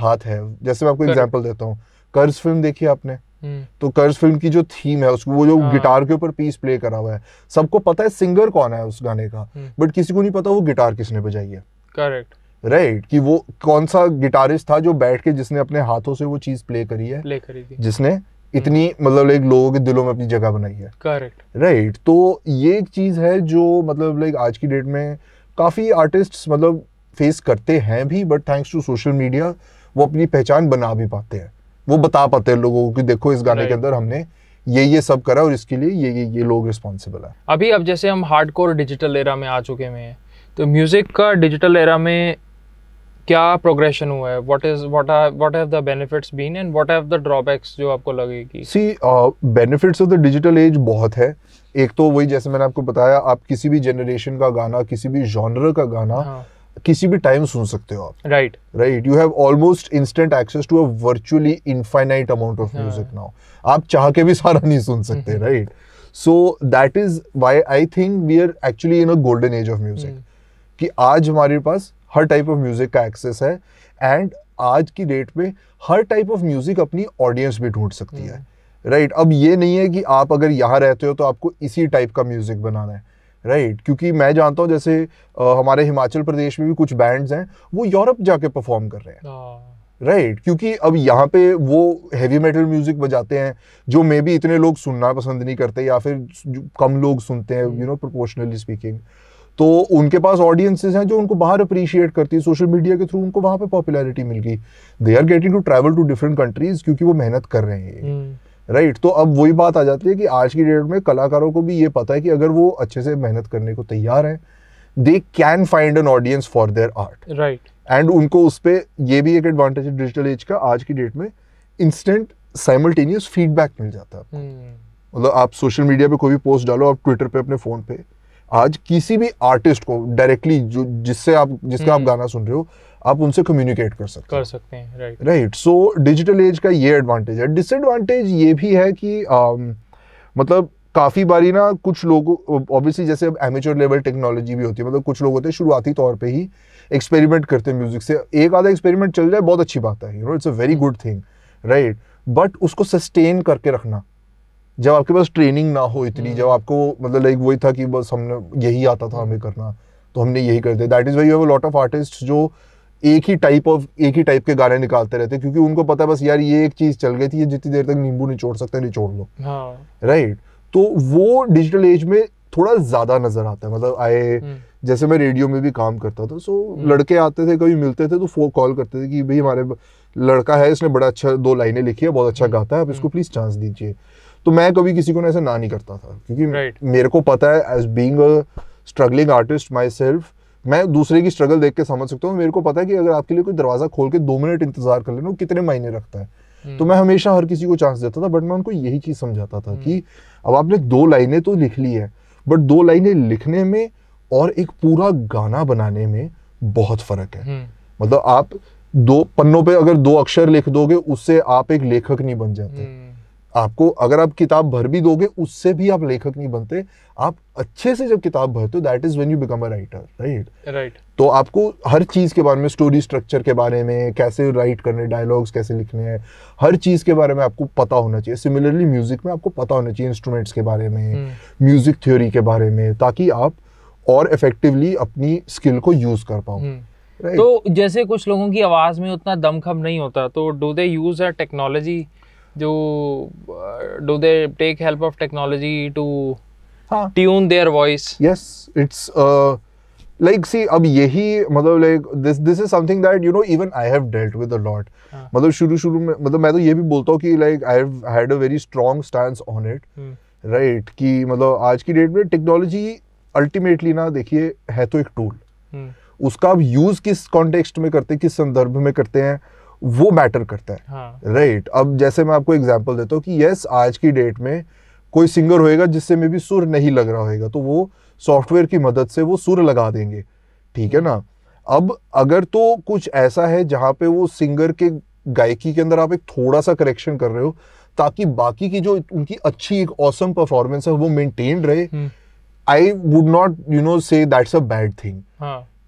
S2: हाथ है जैसे मैं आपको एग्जाम्पल देता हूँ कर्ज फिल्म देखी आपने हम्म। तो कर्ज फिल्म की जो थीम है उसको वो जो हाँ। गिटार के ऊपर पीस प्ले करा हुआ है सबको पता है सिंगर कौन है उस गाने का बट हम्म। किसी को नहीं पता वो गिटार किसने बजाई है करेक्ट राइट right, कि वो कौन सा गिटारिस्ट था जो बैठ के जिसने अपने हाथों से वो चीज प्ले करी है प्ले करी थी जिसने इतनी मतलब लाइक लोगों के दिलों में अपनी जगह बनाई है करेक्ट राइट right. तो ये एक चीज़ है जो मतलब लाइक आज की डेट में काफ़ी आर्टिस्ट मतलब फेस करते हैं भी but thanks to social media वो अपनी पहचान बना भी पाते हैं वो बता पाते हैं लोगों को कि देखो इस गाने right. के अंदर हमने ये ये सब करा और इसके लिए ये ये ये लोग रिस्पॉन्सिबल है
S1: अभी अब जैसे हम हार्ड डिजिटल एरा में आ चुके हुए हैं तो म्यूज़िक का डिजिटल एरा में क्या प्रोग्रेशन हुआ है what is what are what have the benefits been and what have the drawbacks जो आपको लगेगी
S2: see benefits of the digital age बहुत है एक तो वही जैसे मैंने आपको बताया आप किसी भी जनरेशन का गाना किसी भी जॉनर का गाना हाँ. किसी भी टाइम सुन सकते हो आप right right you have almost instant access to a virtually infinite amount of music now आप चाह के भी सारा नहीं सुन सकते right so that is why I think we are actually in a golden age of music कि आज हमारे पास हर टाइप ऑफ म्यूज़िक का एक्सेस है एंड आज की डेट में हर टाइप ऑफ म्यूज़िक अपनी ऑडियंस भी ढूंढ सकती है राइट हम्म। right? अब ये नहीं है कि आप अगर यहाँ रहते हो तो आपको इसी टाइप का म्यूज़िक बनाना है राइट right? क्योंकि मैं जानता हूँ जैसे आ, हमारे हिमाचल प्रदेश में भी कुछ बैंड्स हैं वो यूरोप जाके परफॉर्म कर रहे हैं राइट हाँ। right, क्योंकि अब यहाँ पे वो हैवी मेटल म्यूज़िक बजाते हैं जो मे भी इतने लोग सुनना पसंद नहीं करते या फिर कम लोग सुनते हैं यू नो प्रोपोर्शनली स्पीकिंग तो उनके पास ऑडियंसेस हैं जो उनको बाहर अप्रिशिएट करती है सोशल मीडिया के थ्रू उनको वहां पे पॉपुलैरिटी मिल गई they are getting to travel to different countries क्योंकि वो मेहनत कर रहे हैं राइट हम्म। right, तो अब वही बात आ जाती है कि आज की डेट में कलाकारों को भी ये पता है कि अगर वो अच्छे से मेहनत करने को तैयार हैं they can find an audience for their art right and उनको उस पर यह भी एक एडवांटेज है डिजिटल एज का आज की डेट में इंस्टेंट साइमल्टेनियस फीडबैक मिल जाता है हम्म। मतलब आप सोशल मीडिया पे कोई भी पोस्ट डालो आप ट्विटर पे अपने फ़ोन पे आज किसी भी आर्टिस्ट को डायरेक्टली जो जिससे आप जिसका आप हम्म। गाना सुन रहे हो आप उनसे कम्युनिकेट कर सकते
S1: कर सकते हैं right
S2: right so digital age का ये एडवांटेज है डिसएडवांटेज ये भी है कि um, मतलब काफ़ी बारी ना कुछ लोग ऑब्वियसली जैसे अब एमेचोर लेवल टेक्नोलॉजी भी होती है मतलब कुछ लोग होते हैं शुरुआती तौर पे ही एक्सपेरिमेंट करते हैं म्यूज़िक से एक आधा एक्सपेरिमेंट चल जाए बहुत अच्छी बात है you know it's a very good thing right but उसको सस्टेन करके रखना जब आपके पास ट्रेनिंग ना हो इतनी हम्म। जब आपको मतलब लाइक वही था कि बस हमने यही आता था हमें करना तो हमने यही कर दिया that is why lot of artist जो एक ही टाइप ऑफ एक ही टाइप के गाने निकालते रहते क्योंकि उनको पता है बस यार ये एक चीज़ चल गई थी ये जितनी देर तक नींबू निचोड़ सकते निचोड़ लो राइट हाँ। तो वो डिजिटल एज में थोड़ा ज़्यादा नज़र आता है मतलब आए हम्म। जैसे मैं रेडियो में भी काम करता था सो हम्म। लड़के आते थे कभी मिलते थे तो फोन कॉल करते थे कि भाई हमारे लड़का है इसने बड़ा अच्छा दो लाइनें लिखी है बहुत अच्छा गाता है आप इसको प्लीज़ चांस दीजिए तो मैं कभी किसी को ना ऐसा ना नहीं करता था क्योंकि right. मेरे को पता है as being struggling artist myself मैं दूसरे की स्ट्रगल देख के समझ सकता हूँ मेरे को पता है कि अगर आपके लिए कोई दरवाज़ा खोल के दो मिनट इंतजार कर लेना कितने मायने रखता है hmm. तो मैं हमेशा हर किसी को चांस देता था बट मैं उनको यही चीज़ समझाता था hmm. कि अब आपने दो लाइनें तो लिख ली है बट दो लाइनें लिखने में और एक पूरा गाना बनाने में बहुत फ़र्क है hmm. मतलब आप दो पन्नों पे अगर दो अक्षर लिख दोगे उससे आप एक लेखक नहीं बन जाते hmm. आपको अगर आप किताब भर भी दोगे उससे भी आप लेखक नहीं बनते आप अच्छे से जब किताब भरते हो that is when you become a writer right right तो आपको हर चीज़ के बारे में स्टोरी स्ट्रक्चर के बारे में कैसे राइट करने डायलॉग्स कैसे लिखने हैं हर चीज़ के बारे में आपको पता होना चाहिए सिमिलरली म्यूज़िक में आपको पता होना चाहिए इंस्ट्रूमेंट्स के बारे में म्यूज़िक hmm. थ्योरी के बारे में ताकि आप और इफेक्टिवली अपनी स्किल को यूज़ कर पाओ hmm.
S1: right? तो जैसे कुछ लोगों की आवाज़ में उतना दमखम नहीं होता तो do they use a technology जो do they take help of technology to tune their voice
S2: yes it's like see अब यही मतलब like this this is something that you know even I have dealt with a lot मतलब शुरू शुरू में मतलब मैं तो ये भी बोलता हूँ कि like I have had a very strong stand on it right कि मतलब आज की डेट में टेक्नोलॉजी अल्टीमेटली ना देखिए है तो एक टूल हम्म। उसका आप यूज किस कॉन्टेक्स्ट में करते हैं किस संदर्भ में करते हैं वो मैटर करता है राइट हाँ. right? अब जैसे मैं आपको एग्जाम्पल देता हूँ कि यस आज की डेट में कोई सिंगर होएगा जिससे मे भी सुर नहीं लग रहा होएगा तो वो सॉफ्टवेयर की मदद से वो सुर लगा देंगे ठीक है ना अब अगर तो कुछ ऐसा है जहां पे वो सिंगर के गायकी के अंदर आप एक थोड़ा सा करेक्शन कर रहे हो ताकि बाकी की जो उनकी अच्छी एक औसम परफॉर्मेंस है वो मेनटेन रहे I would not you know say that's a bad thing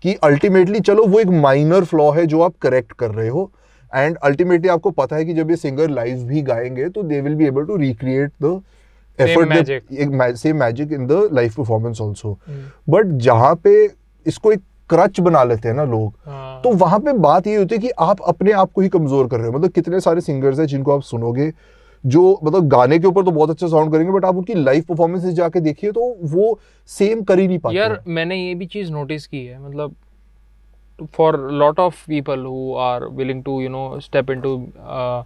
S2: कि अल्टीमेटली चलो वो एक माइनर फ्लॉ है जो आप करेक्ट कर रहे हो एंड अल्टीमेटली आपको पता है कि जब ये सिंगर लाइव भी गाएंगे तो they will be able to recreate the
S1: effort
S2: same magic in the live performance also but जहाँ पे इसको एक क्रच बना लेते हैं ना लोग हाँ। तो वहां पे बात ये होती है कि आप अपने आप को ही कमजोर कर रहे हो मतलब कितने सारे सिंगर्स हैं जिनको आप सुनोगे जो मतलब गाने के ऊपर तो बहुत अच्छा साउंड करेंगे बट आप उनकी लाइव परफॉर्मेंसेस जाके देखिए तो वो सेम कर ही नहीं पाते यार
S1: मैंने ये भी चीज नोटिस की है मतलब for a lot of people who are willing to you know step into uh,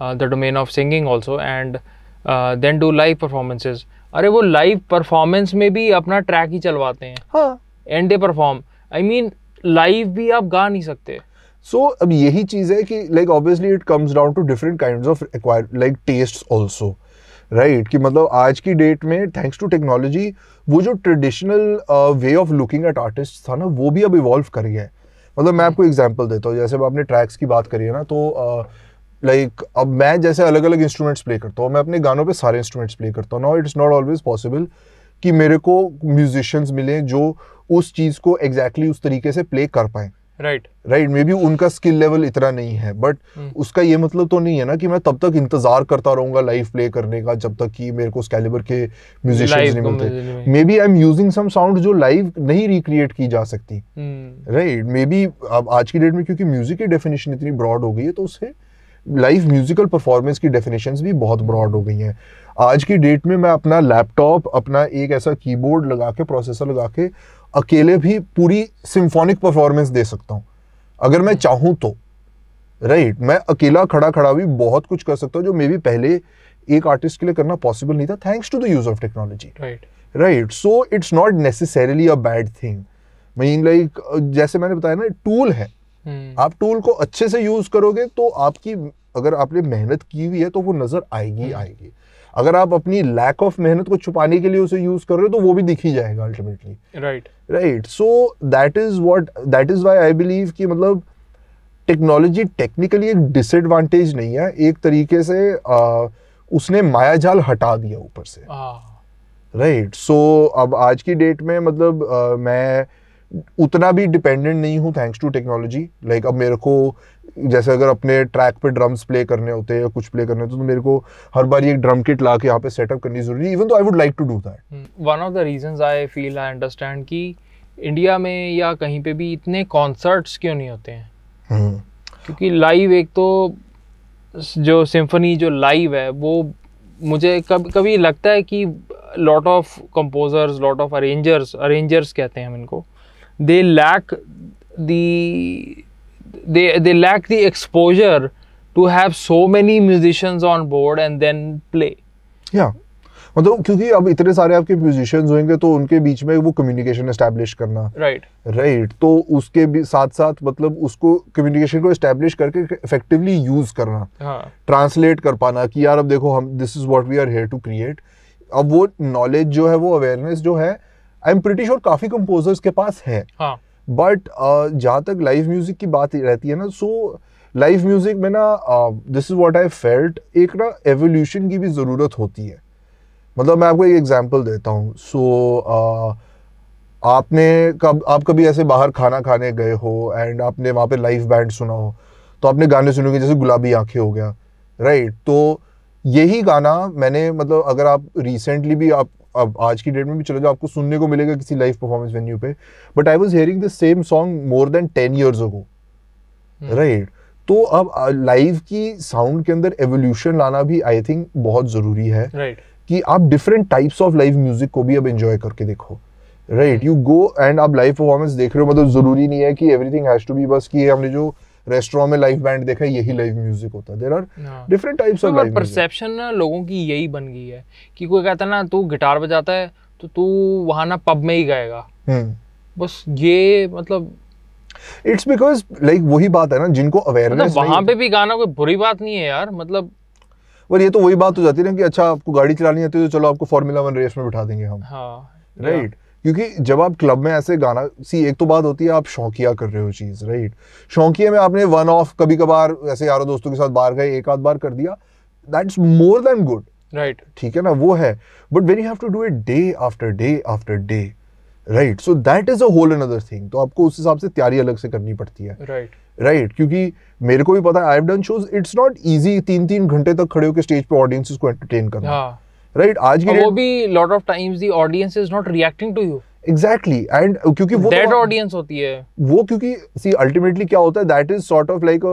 S1: uh, the domain of singing also and uh, then do live performances अरे वो लाइव परफॉर्मेंस में भी अपना ट्रैक ही चलवाते हैं and they perform I mean live भी आप गा नहीं सकते
S2: सो so, अब यही चीज़ है कि like obviously it comes down to different kind of like taste also right कि मतलब आज की डेट में थैंक्स टू टेक्नोलॉजी वो जो traditional way of looking at artist था ना वो भी अब इवॉल्व कर गया है मतलब मैं हम्म। आपको एग्जाम्पल देता हूँ जैसे आपने ट्रैक्स की बात करी है ना तो लाइक अब मैं जैसे अलग अलग इंस्ट्रूमेंट्स प्ले करता हूँ मैं अपने गानों पे सारे इंस्ट्रूमेंट्स प्ले करता हूँ now it's not always possible कि मेरे को म्यूजिशियंस मिले जो उस चीज़ को एग्जैक्टली exactly उस तरीके से प्ले कर पाएँ राइट राइट मे बी उनका स्किल लेवल इतना नहीं है बट hmm. उसका ये मतलब तो नहीं है ना कि मैं तब तक इंतजार करता रहूंगा लाइव प्ले करने का जब तक कि मेरे को स्कैलिबर के म्यूजिशियंस नहीं तो मिलते maybe I am using some sound जो लाइव नहीं रिक्रिएट की जा सकती राइट मे बी अब आज की डेट में क्योंकि म्यूजिक की डेफिनेशन इतनी ब्रॉड हो गई है तो उससे लाइव म्यूजिकल परफॉर्मेंस की डेफिनेशंस भी बहुत ब्रॉड हो गई हैं आज की डेट में मैं अपना लैपटॉप अपना एक ऐसा कीबोर्ड लगा के प्रोसेसर लगा के अकेले भी पूरी सिम्फोनिक परफॉर्मेंस दे सकता हूँ अगर मैं चाहूँ तो राइट right, मैं अकेला खड़ा खड़ा भी बहुत कुछ कर सकता हूँ जो मे बी पहले एक आर्टिस्ट के लिए करना पॉसिबल नहीं था thanks to the use of technology right right so it's not necessarily a bad thing mean like जैसे मैंने बताया ना टूल है hmm. आप टूल को अच्छे से यूज करोगे तो आपकी अगर आपने मेहनत की हुई है तो वो नजर आएगी hmm. आएगी अगर आप अपनी लैक ऑफ मेहनत को छुपाने के लिए उसे यूज कर रहे हो तो वो भी दिख ही जाएगा ultimately right right so that is what that is why I believe कि मतलब टेक्नोलॉजी टेक्निकली एक डिसएडवांटेज नहीं है एक तरीके से आ, उसने मायाजाल हटा दिया ऊपर से right ah. So right. so, अब आज की डेट में मतलब आ, मैं उतना भी डिपेंडेंट नहीं हूँ थैंक्स टू टेक्नोलॉजी लाइक अब मेरे को जैसे अगर अपने ट्रैक पे ड्रम्स प्ले करने होते हैं या कुछ प्ले करने होते तो मेरे को हर बार एक ड्रम किट ला के यहाँ पे सेटअप करनी जरूरी इवन तो I would like to do
S1: that one of the reason I feel I understand कि इंडिया में या कहीं पे भी इतने कॉन्सर्ट्स क्यों नहीं होते हैं hmm. क्योंकि लाइव एक तो जो सिम्फनी जो लाइव है वो मुझे कब कभी लगता है कि lot of composers lot of arrangers arrangers कहते हैं हम इनको they lack the they they lack the exposure to have so many musicians on board and then play.
S2: Yeah. मतलब क्योंकि अब इतने सारे आपके म्यूजिशियंस होंगे तो उनके बीच में वो कम्युनिकेशन एस्टेब्लिश करना राइट right. Right right. तो उसके भी साथ साथ मतलब उसको कम्युनिकेशन को एस्टेब्लिश करके इफेक्टिवली यूज करना ट्रांसलेट हाँ. कर पाना कि यार अब देखो हम this is what we are here to create अब वो नॉलेज जो है वो अवेयरनेस जो है आई एम प्रिटी श्योर काफी कंपोजर्स के पास है हाँ. बट uh, जहाँ तक लाइव म्यूज़िक की बात रहती है ना सो लाइव म्यूज़िक में ना this is what I felt एक ना एवोल्यूशन की भी ज़रूरत होती है मतलब मैं आपको एक एग्जांपल देता हूँ सो so, uh, आपने कब आप कभी ऐसे बाहर खाना खाने गए हो एंड आपने वहाँ पे लाइव बैंड सुना हो तो आपने गाने सुने जैसे गुलाबी आंखें हो गया राइट right? तो यही गाना मैंने मतलब अगर आप रिसेंटली भी आप अब आज की डेट में भी चलो जो आपको सुनने को मिलेगा किसी लाइव परफॉर्मेंस वेन्यू पे but I was hearing the same song more than ten years ago right तो अब लाइव की साउंड के अंदर एवोल्यूशन लाना भी आई थिंक बहुत जरूरी है right. कि आप different types of live music को भी अब एंजॉय करके देखो राइट यू गो एंड आप लाइव परफॉर्मेंस देख रहे हो मतलब जरूरी नहीं है कि एवरीथिंग हैज टू बी बस कि हमने जो रेस्टोरों में लाइव बैंड देखा है यही लाइव म्यूजिक होता है there are different types of live
S1: perception ना लोगों की यही बन गई है कि कोई कहता है ना तू गिटार बजाता है तो तू वहाँ ना पब में ही गाएगा
S2: हम्म।
S1: बस ये मतलब
S2: इट्स बिकॉज लाइक वही बात है ना जिनको अवेयरनेस मतलब वहाँ
S1: पे भी गाना कोई बुरी बात नहीं है यार मतलब
S2: और ये तो वही बात हो जाती है ना कि अच्छा आपको गाड़ी चलानी आती है तो चलो आपको फॉर्मूला वन रेस में बिठा देंगे हम
S1: हाँ राइट
S2: right? क्योंकि जब आप क्लब में ऐसे गाना सी एक तो बात होती है आप शौकिया कर रहे हो चीज़ राइट शौकिया में आपने वन ऑफ कभी कभार ऐसे यारों दोस्तों के साथ बाहर गए एक आध बार कर दिया that's more than good right ठीक है ना वो है but when you have to do it day after day after day right so that is a whole another thing आपको उस हिसाब से तैयारी अलग से करनी पड़ती है राइट right. राइट right, क्योंकि मेरे को भी पता है I have done shows it's not easy तीन तीन घंटे तक खड़े होकर स्टेज पे ऑडियंस को एंटरटेन करना yeah. हाँ. Right right? आज की वो
S1: भी lot of times the audience is not reacting to you
S2: exactly and क्योंकि वो डेड तो
S1: ऑडियंस होती है
S2: वो क्योंकि सी अल्टीमेटली क्या होता है that is sort of like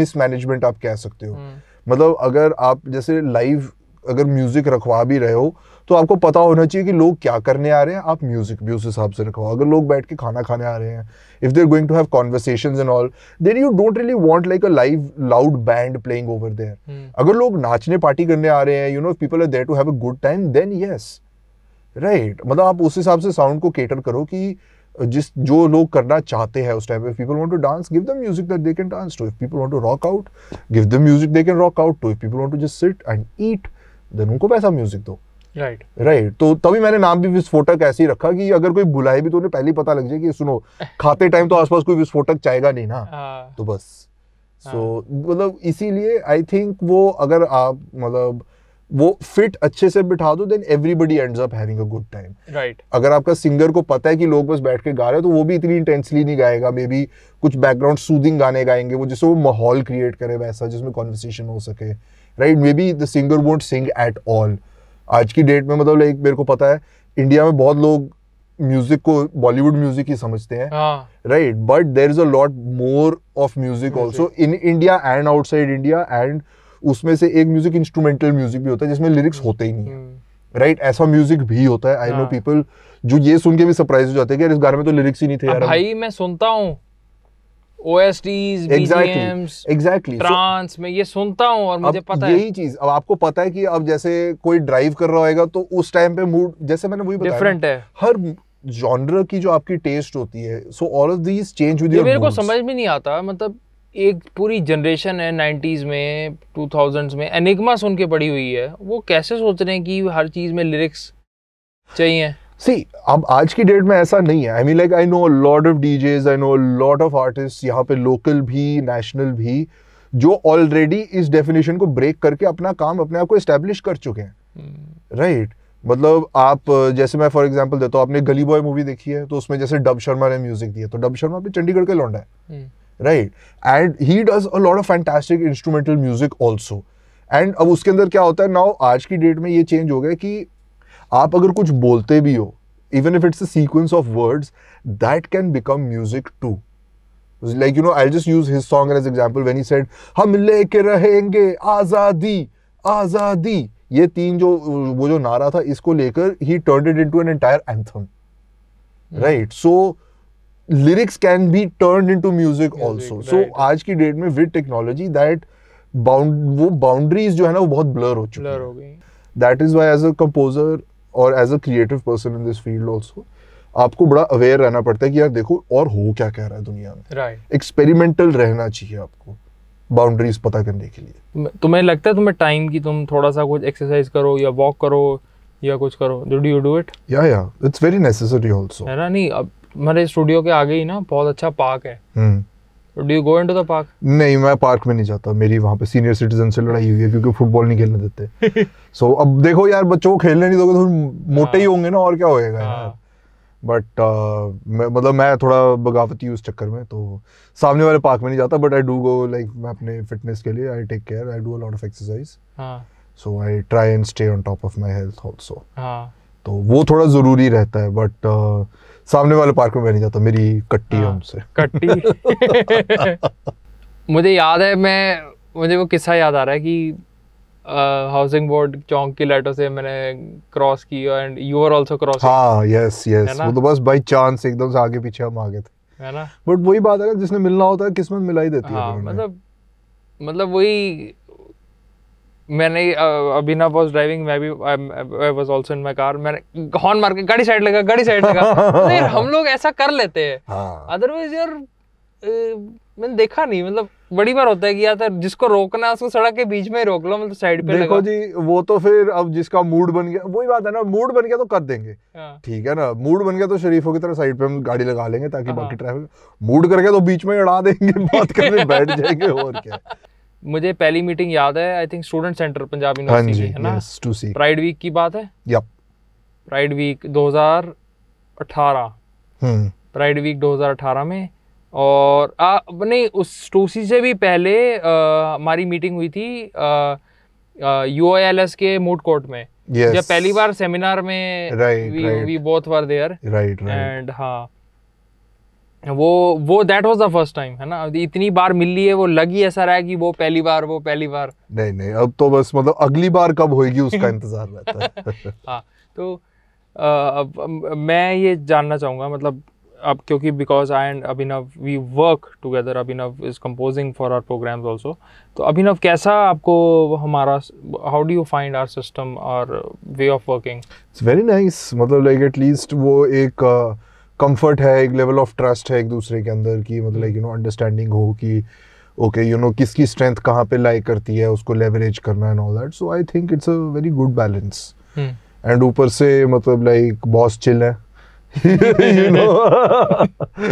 S2: mismanagement आप कह सकते हो hmm. मतलब अगर आप जैसे लाइव अगर म्यूजिक रखवा भी रहे हो तो आपको पता होना चाहिए कि लोग क्या करने आ रहे हैं आप म्यूज़िक भी उस हिसाब से रखो अगर लोग बैठ के खाना खाने आ रहे हैं if they're going to have conversation in all then you don't really want like a live loud band playing over there अगर लोग नाचने पार्टी करने आ रहे हैं you know people are there to have a good time then yes right मतलब आप उस हिसाब से साउंड को केटर करो कि जिस जो लोग करना चाहते हैं उस टाइम पे people want to dance give the music that they can dance to if people want to rock out give the music they can rock out to if people want to just sit and eat then उनको वैसा music दो right right. Right right. तो तभी मैंने नाम भी विस्फोटक ऐसे ही रखा कि अगर कोई बुलाए भी तो उन्हें पहले ही पता लग जाए कि सुनो खाते टाइम तो आसपास कोई विस्फोटक चाहेगा नहीं ना आ, हाँ। तो बस सो हाँ। so, मतलब इसीलिए आई थिंक वो अगर आप मतलब वो फिट अच्छे से बिठा दो then everybody ends up having a good time right अगर आपका सिंगर को पता है कि लोग बस बैठ के गा रहे हैं तो वो भी इतनी इंटेंसली नहीं गाएगा मे बी कुछ बैकग्राउंड सूदिंग गाने गाएंगे वो जिससे वो माहौल क्रिएट करे वैसा जिसमें कॉन्वर्सेशन हो सके right may be the singer won't sing at all आज की डेट में मतलब एक मेरे को पता है इंडिया में बहुत लोग म्यूजिक को बॉलीवुड म्यूजिक ही समझते हैं right but there is a lot more of music also in India and outside India and उसमें से एक म्यूजिक इंस्ट्रूमेंटल म्यूजिक भी होता है जिसमें लिरिक्स होते ही नहीं है हम्म। Right right? ऐसा म्यूजिक भी होता है आई नो पीपल जो ये सुन के भी सरप्राइज हो जाते हैं कि इस गाने में तो लिरिक्स ही नहीं थे यार भाई
S1: मैं सुनता हूँ ये सुनता हूँ और मुझे पता यही है यही
S2: चीज अब आपको पता है कि अब जैसे कोई ड्राइव कर रहा होगा तो उस टाइम पे मूड जैसे मैंने वही बताया डिफरेंट है हर जॉनर की जो आपकी टेस्ट होती है so all of these change with मेरे को समझ
S1: में नहीं आता मतलब एक पूरी जनरेशन है नाइन्टीज़ में टू में एनिग्मा सुन के पड़ी हुई है वो कैसे सोच रहे हैं कि हर चीज़ में लिरिक्स चाहिए
S2: सी अब आज की डेट में ऐसा नहीं है I mean like I know lot of DJ I know lot of artist यहाँ पे लोकल भी नेशनल भी जो ऑलरेडी इस डेफिनेशन को ब्रेक करके अपना काम अपने आप को स्टेब्लिश कर चुके हैं राइट hmm. right? मतलब आप जैसे मैं फॉर एग्जांपल देता हूँ आपने गली बॉय मूवी देखी है तो उसमें जैसे डब शर्मा ने म्यूजिक दिया तो डब शर्मा भी चंडीगढ़ के लौंडा है right and he does a lot of fantastic instrumental music also and अब उसके अंदर क्या होता है नाउ आज की डेट में ये चेंज हो गया कि आप अगर कुछ बोलते भी हो even if it's a sequence of words that can become music too like you know i'll just use his song as example when he said hum leke rahenge आजादी azadi ये तीन जो वो जो नारा था इसको लेकर ही turn it into an entire anthem right so lyrics can be turn into music also so आज की डेट में विद टेक्नोलॉजी दैट बाउंड वो बाउंड्रीज जो है ना वो बहुत ब्लर हो चुकी है that is why as a composer और as a creative person in this field also आपको बड़ा अवेयर रहना पड़ता है कि यार देखो और हो क्या कह रहा है दुनिया में एक्सपेरिमेंटल right. रहना चाहिए आपको बाउंड्रीज पता करने के
S1: लिए तुम्हें लगता है तुम्हें टाइम की तुम थोड़ा सा कुछ एक्सरसाइज करो या वॉक करो या कुछ करो डू यू डू इट
S2: या या इट्स वेरी नेसेसरी आल्सो
S1: है ना नहीं अब हमारे स्टूडियो के आगे ही ना बहुत अच्छा पार्क है hmm. Do go into the park
S2: नहीं मैं पार्क में नहीं जाता मेरी पे सीनियर सिटीजन से लड़ाई हुई है क्योंकि फुटबॉल नहीं खेलने देते सो so, अब देखो यार बच्चों को खेलने नहीं दोगे तो मोटे ही हाँ। होंगे ना और क्या होएगा यार बट हाँ। uh, मैं मतलब मैं थोड़ा बगावती हूँ उस चक्कर में तो सामने वाले पार्क में नहीं जाता but I do go like मैं अपने फिटनेस के लिए I take care I do of exercise so I try and stay on top of my health also तो वो थोड़ा ज़रूरी रहता है बट uh, सामने वाले पार्क में मैं नहीं जाता मेरी कट्टी है हाँ, उनसे
S1: कट्टी मुझे याद है मैं मुझे वो किस्सा याद आ रहा है कि हाउसिंग बोर्ड चौंक की लाइटों से मैंने क्रॉस की and you are also cross हां यस यस वो तो
S2: बस बाय चांस एकदम से आगे पीछे हम आ गए थे है ना बट वही बात है जिसने मिलना होता है किस्मत मिला ही देती हाँ, है
S1: मतलब मतलब वही मैंने अभिनव वॉज ड्राइविंग मैं भी I was also in my car मैंने हॉर्न मार के गाड़ी साइड लगा गाड़ी साइड लगा तो यार हम लोग ऐसा कर लेते हैं अदरवाइज हाँ। यार मैंने देखा नहीं मतलब बड़ी बार होता है कि यार तो जिसको रोकना है उसको सड़क के बीच में रोक लो मतलब साइड पे देखो जी
S2: वो तो फिर अब जिसका मूड बन गया वही बात है ना मूड बन गया तो कर देंगे हाँ। ठीक है ना मूड बन गया तो शरीफों की तरह साइड पे हम गाड़ी लगा लेंगे ताकि हाँ। बाकी ट्रैफिक मूड करके तो बीच में अड़ा देंगे बात करने बैठ जाएंगे
S1: और क्या मुझे पहली मीटिंग याद है I think student centre Punjab University हाँ है ना टू सी प्राइड वीक की बात है yup pride week 2018 pride week 2018 में और आ, नहीं उस टूसी से भी पहले हमारी मीटिंग हुई थी यू आई एल एस के मूड कोर्ट में yes. जब पहली बार सेमिनार में we both were there right and हाँ वो वो that was the first time है ना इतनी बार मिली है वो लगी ऐसा रहा है कि वो पहली बार वो पहली बार
S2: नहीं नहीं अब तो बस मतलब अगली बार कब होएगी उसका इंतजार रहता है
S1: हाँ तो आ, अब, मैं ये जानना चाहूँगा मतलब अब क्योंकि because I and Abhinav we work together Abhinav is composing for our programme also तो अभिनव कैसा आपको हमारा how do you find our system और way of working it's
S2: very nice मतलब लाइक एटलीस्ट वो एक uh, कंफर्ट है एक लेवल ऑफ ट्रस्ट है एक दूसरे के अंदर की मतलब यू नो अंडरस्टैंडिंग हो कि ओके यू नो किसकी स्ट्रेंथ कहाँ पे लाइक करती है उसको लेवरेज करना and all that so I think it's a very good balance
S1: and
S2: ऊपर से मतलब लाइक बॉस चिल है you know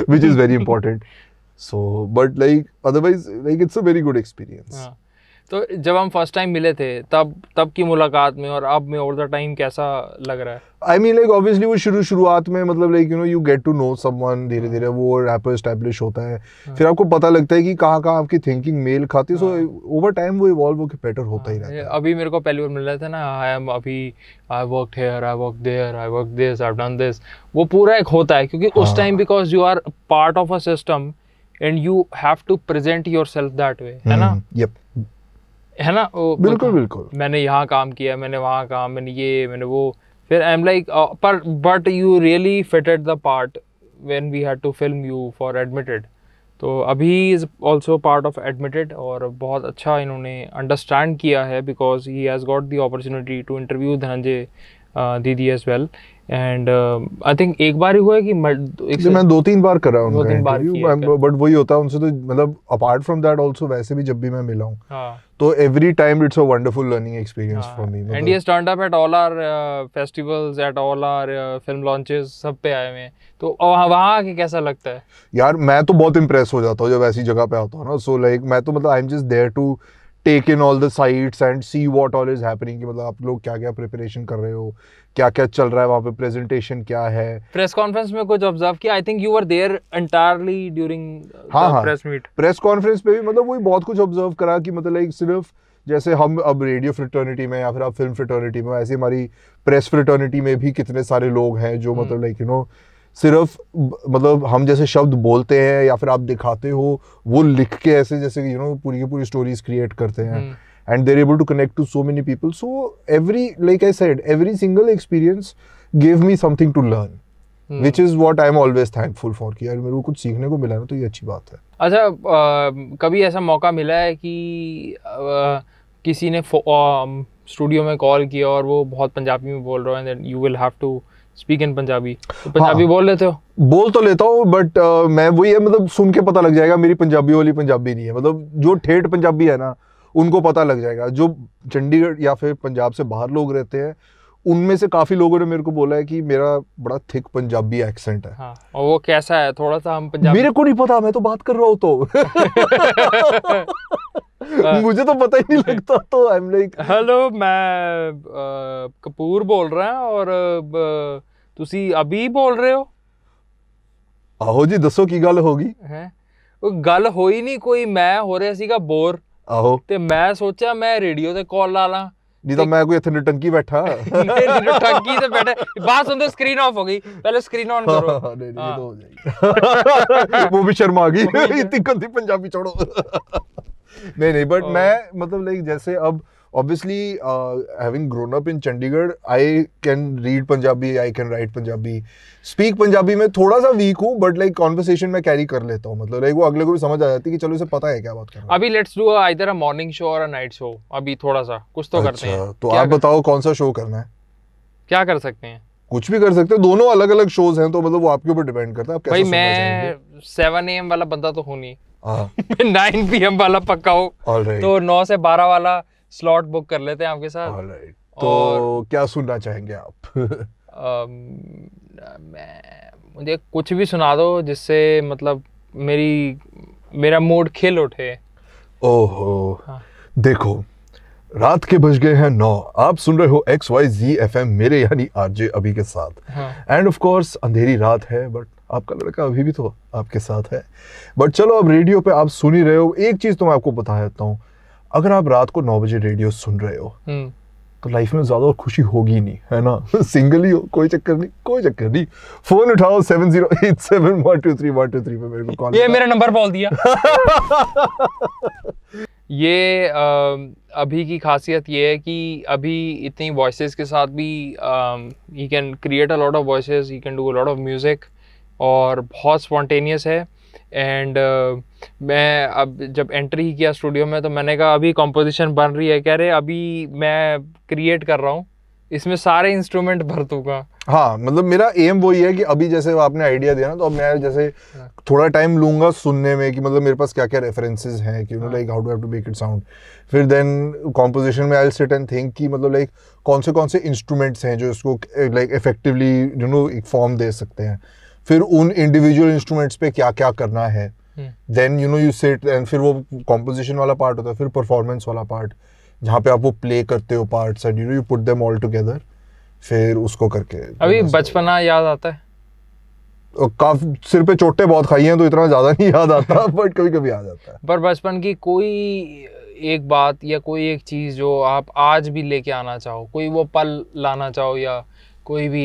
S2: which is very important so but like otherwise like it's a very good experience yeah.
S1: तो जब हम first time मिले थे तब तब की मुलाकात में और अब में ओवर द टाइम कैसा लग रहा है
S2: आई मीन लाइक ऑब्वियसली वो शुरू शुरुआत में मतलब like you know you get to know someone धीरे धीरे वो रैपर स्टैब्लिश होता है हाँ. फिर आपको पता लगता है कि कहाँ कहाँ आपकी थिंकिंग मेल खाती है सो ओवर टाइम वो इवॉल्व होकर
S1: बेटर होता हाँ. ही रहता है अभी मेरे को पहली बार मिल रहा था ना आई एम अभी I work here I work there I work this I done this वो पूरा एक होता है क्योंकि उस time because you are part of a system and you have to present yourself that way है ना हम्म, है ना वो बिल्कुल बिल्कुल मैंने यहाँ काम किया मैंने वहाँ काम मैंने ये मैंने वो फिर आई एम लाइक पर but you really fitted the part when we had to film you for Admitted तो अभी is also part of Admitted और बहुत अच्छा इन्होंने अंडरस्टैंड किया है because he has got the opportunity to interview Dhananjay दीदी as well and I think एक बार ही हुआ कि मैं, एक मैं दो
S2: तीन बार करा दो तीन बार
S1: बट
S2: वही होता है उनसे तो मतलब अपार्ट फ्रॉम दैट आल्सो वैसे भी जब भी मैं मिला हूं हां तो every time it's a wonderful learning experience for me and he
S1: stand up at all our festivals at all our film launches सब पे आए हुए तो वहां आके कैसा लगता है
S2: यार मैं तो बहुत इंप्रेस हो जाता हूं जब ऐसी जगह पे आता हूं ना सो लाइक मैं तो मतलब I am just there to take in all the sights and see what all is happening कि मतलब आप लोग क्या क्या प्रिपरेशन कर रहे हो क्या क्या चल रहा है वहाँ पे प्रेजेंटेशन क्या है
S1: प्रेस कॉन्फ्रेंस में कुछ ऑब्जर्व किया I think you were there entirely during हाँ हाँ प्रेस मीट
S2: प्रेस कॉन्फ्रेंस पे भी मतलब वही बहुत कुछ ऑब्जर्व करा कि मतलब लाइक सिर्फ जैसे हम अब रेडियो फ्रिटर्निटी में या फिर आप फिल्म फ्रिटर्निटी में ऐसी हमारी प्रेस फ्रिटर्निटी में भी कितने सारे लोग हैं जो हम्म। मतलब लाइक यू नो सिर्फ मतलब हम जैसे शब्द बोलते हैं या फिर आप दिखाते हो वो लिख के ऐसे जैसे यू नो पूरी की पूरी स्टोरीज क्रिएट करते हैं hmm. and they're able to connect to so many people so every like i said every single experience gave me something to learn which is what I am always thankful for कि यार मेरे को कुछ सीखने को मिला ना तो ये अच्छी बात है
S1: अच्छा आ, कभी ऐसा मौका मिला है कि आ, किसी ने स्टूडियो में कॉल किया और वो बहुत पंजाबी में बोल रहा है and you will have to speak in Punjabi तो हाँ। पंजाबी बोल लेते हो
S2: बोल तो लेता हूँ बट uh, मैं वही है मतलब सुन के पता लग जाएगा मेरी पंजाबी वाली पंजाबी नहीं है मतलब जो ठेठ पंजाबी है ना उनको पता लग जाएगा जो चंडीगढ़ या फिर पंजाब से बाहर लोग रहते हैं उनमें से काफ़ी लोगों ने मेरे को बोला है कि मेरा बड़ा थिक पंजाबी एक्सेंट है हाँ,
S1: और वो कैसा है थोड़ा सा हम पंजाबी मेरे को नहीं पता मैं तो बात कर रहा हूँ तो मुझे तो पता ही नहीं लगता तो आई एम लाइक हेलो मैं आ, कपूर बोल रहा हूँ और ਤੁਸੀਂ अभी बोल रहे हो
S2: आहो जी दसो की गल होगी ਗਈ
S1: ਹੈ ਉਹ ਗੱਲ ਹੋਈ ਨਹੀਂ ਕੋਈ ਮੈਂ ਹੋ ਆਹੋ ਤੇ ਮੈਂ ਸੋਚਿਆ ਮੈਂ ਰੇਡੀਓ ਤੇ ਕਾਲ ਲਾ ਲਾਂ
S2: ਨਹੀਂ ਤਾਂ ਮੈਂ ਕੋਈ ਇੱਥੇ ਨਟੰਕੀ ਬੈਠਾ
S1: ਨਟੰਕੀ ਤੇ ਬੈਠਾ ਬਾਤ ਸੁਣਦੇ ਸਕਰੀਨ ਆਫ ਹੋ ਗਈ ਪਹਿਲੇ ਸਕਰੀਨ ਆਨ ਕਰੋ ਨਹੀਂ ਨਹੀਂ ਇਹ ਹੋ
S2: ਜਾਏਗੀ ਉਹ ਵੀ ਸ਼ਰਮ ਆ ਗਈ ਇਤਨੀ ਗੰਦੀ ਪੰਜਾਬੀ ਛੋੜੋ नहीं नहीं बट मैं मतलब लाइक जैसे अब obviously uh, having grown up in chandigarh i can read punjabi i can write punjabi speak punjabi mein thoda sa weak hu but like conversation mein carry kar leta hu matlab like wo agle ko bhi samajh aa jati है कि चलो इसे पता है क्या बात कर
S1: रहा अभी let's do a, a morning show और अ नाइट शो अभी थोड़ा सा कुछ तो अच्छा, करते हैं तो आप कर...
S2: बताओ कौन सा शो करना है
S1: क्या सकते हैं
S2: कुछ भी कर सकते हैं दोनों अलग अलग शोज हैं तो मतलब वो आपके ऊपर डिपेंड करता है आप भाई मैं
S1: सेवन ए एम वाला बंदा तो हूँ नहीं नाइन पी एम वाला पक्का हो तो नौ से बारह वाला स्लॉट बुक कर लेते हैं आपके साथ right.
S2: तो और,
S1: क्या सुनना चाहेंगे आप मैं मुझे कुछ भी सुना दो जिससे मतलब मेरी मेरा मूड खिल उठे
S2: ओहो हाँ। देखो रात के बज गए हैं नौ आप सुन रहे हो X Y G F M मेरे यानी आरजे अभी के साथ एंड ऑफ कोर्स अंधेरी रात है बट आपका लड़का अभी भी तो आपके साथ है बट चलो अब रेडियो पे आप सुन ही रहे हो एक चीज़ तो मैं आपको बता देता हूँ अगर आप रात को नौ बजे रेडियो सुन रहे हो हम्म। तो लाइफ में ज़्यादा और खुशी होगी नहीं है ना सिंगल ही हो कोई चक्कर नहीं कोई चक्कर नहीं फ़ोन उठाओ seven zero eight seven one two three one two three पे मेरे को कॉल ये मेरा
S1: नंबर बोल दिया ये आ, अभी की खासियत ये है कि अभी इतनी वॉइस के साथ भी you can create a lot of voice you can do a lot of music और बहुत स्पॉन्टेनियस है एंड uh, मैं अब जब एंट्री ही किया स्टूडियो में तो मैंने कहा अभी कंपोजिशन बन रही है कह रहे अभी मैं क्रिएट कर रहा हूँ इसमें सारे इंस्ट्रूमेंट भर दूंगा
S2: हाँ मतलब मेरा एम वही है कि अभी जैसे आपने आइडिया दिया ना तो अब मैं जैसे हाँ। थोड़ा टाइम लूंगा सुनने में कि मतलब मेरे पास क्या क्या रेफरेंसेज हैं कि like how do have to make it sound फिर देन कॉम्पोजिशन में आई सिट एंड थिंक कि मतलब लाइक कौन से कौन से इंस्ट्रूमेंट्स हैं जो इसको लाइक इफेक्टिवली यू नो एक फॉर्म दे सकते हैं फिर उन इंडिविजुअल इंस्ट्रूमेंट्स पे क्या क्या करना है
S1: then
S2: you know you set and फिर वो कॉम्पोजिशन वाला पार्ट होता है फिर परफॉर्मेंस वाला पार्ट जहाँ पे आप वो प्ले करते हो part and you know you put them all together फिर उसको करके
S1: अभी बचपना याद आता है
S2: काफी सिर पे चोटे बहुत खाई हैं तो इतना ज़्यादा नहीं याद आता बट कभी कभी याद आता
S1: है पर बचपन की कोई एक बात या कोई एक चीज़ जो आप आज भी लेके आना चाहो कोई वो पल लाना चाहो या कोई भी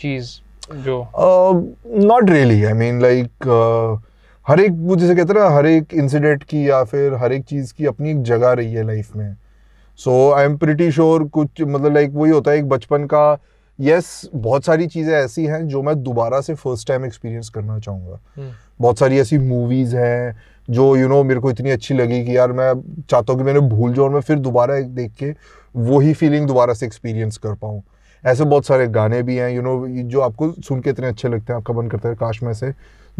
S1: चीज़
S2: not really I mean like हर एक वो जैसे कहते ना हर एक इंसिडेंट की या फिर हर एक चीज़ की अपनी एक जगह रही है लाइफ में so I am pretty sure कुछ मतलब लाइक वही होता है एक बचपन का यस बहुत सारी चीज़ें ऐसी हैं जो मैं दोबारा से फर्स्ट टाइम एक्सपीरियंस करना चाहूँगा hmm. बहुत सारी ऐसी मूवीज़ हैं जो यू you नो know, मेरे को इतनी अच्छी लगी कि यार मैं चाहता हूँ कि मैंने भूल जाऊँ और मैं फिर दोबारा देख के वही फीलिंग दोबारा से एक्सपीरियंस कर पाऊँ ऐसे बहुत सारे गाने भी हैं यू नो जो आपको सुन के इतने अच्छे लगते हैं आपका मन करता है काश मैं से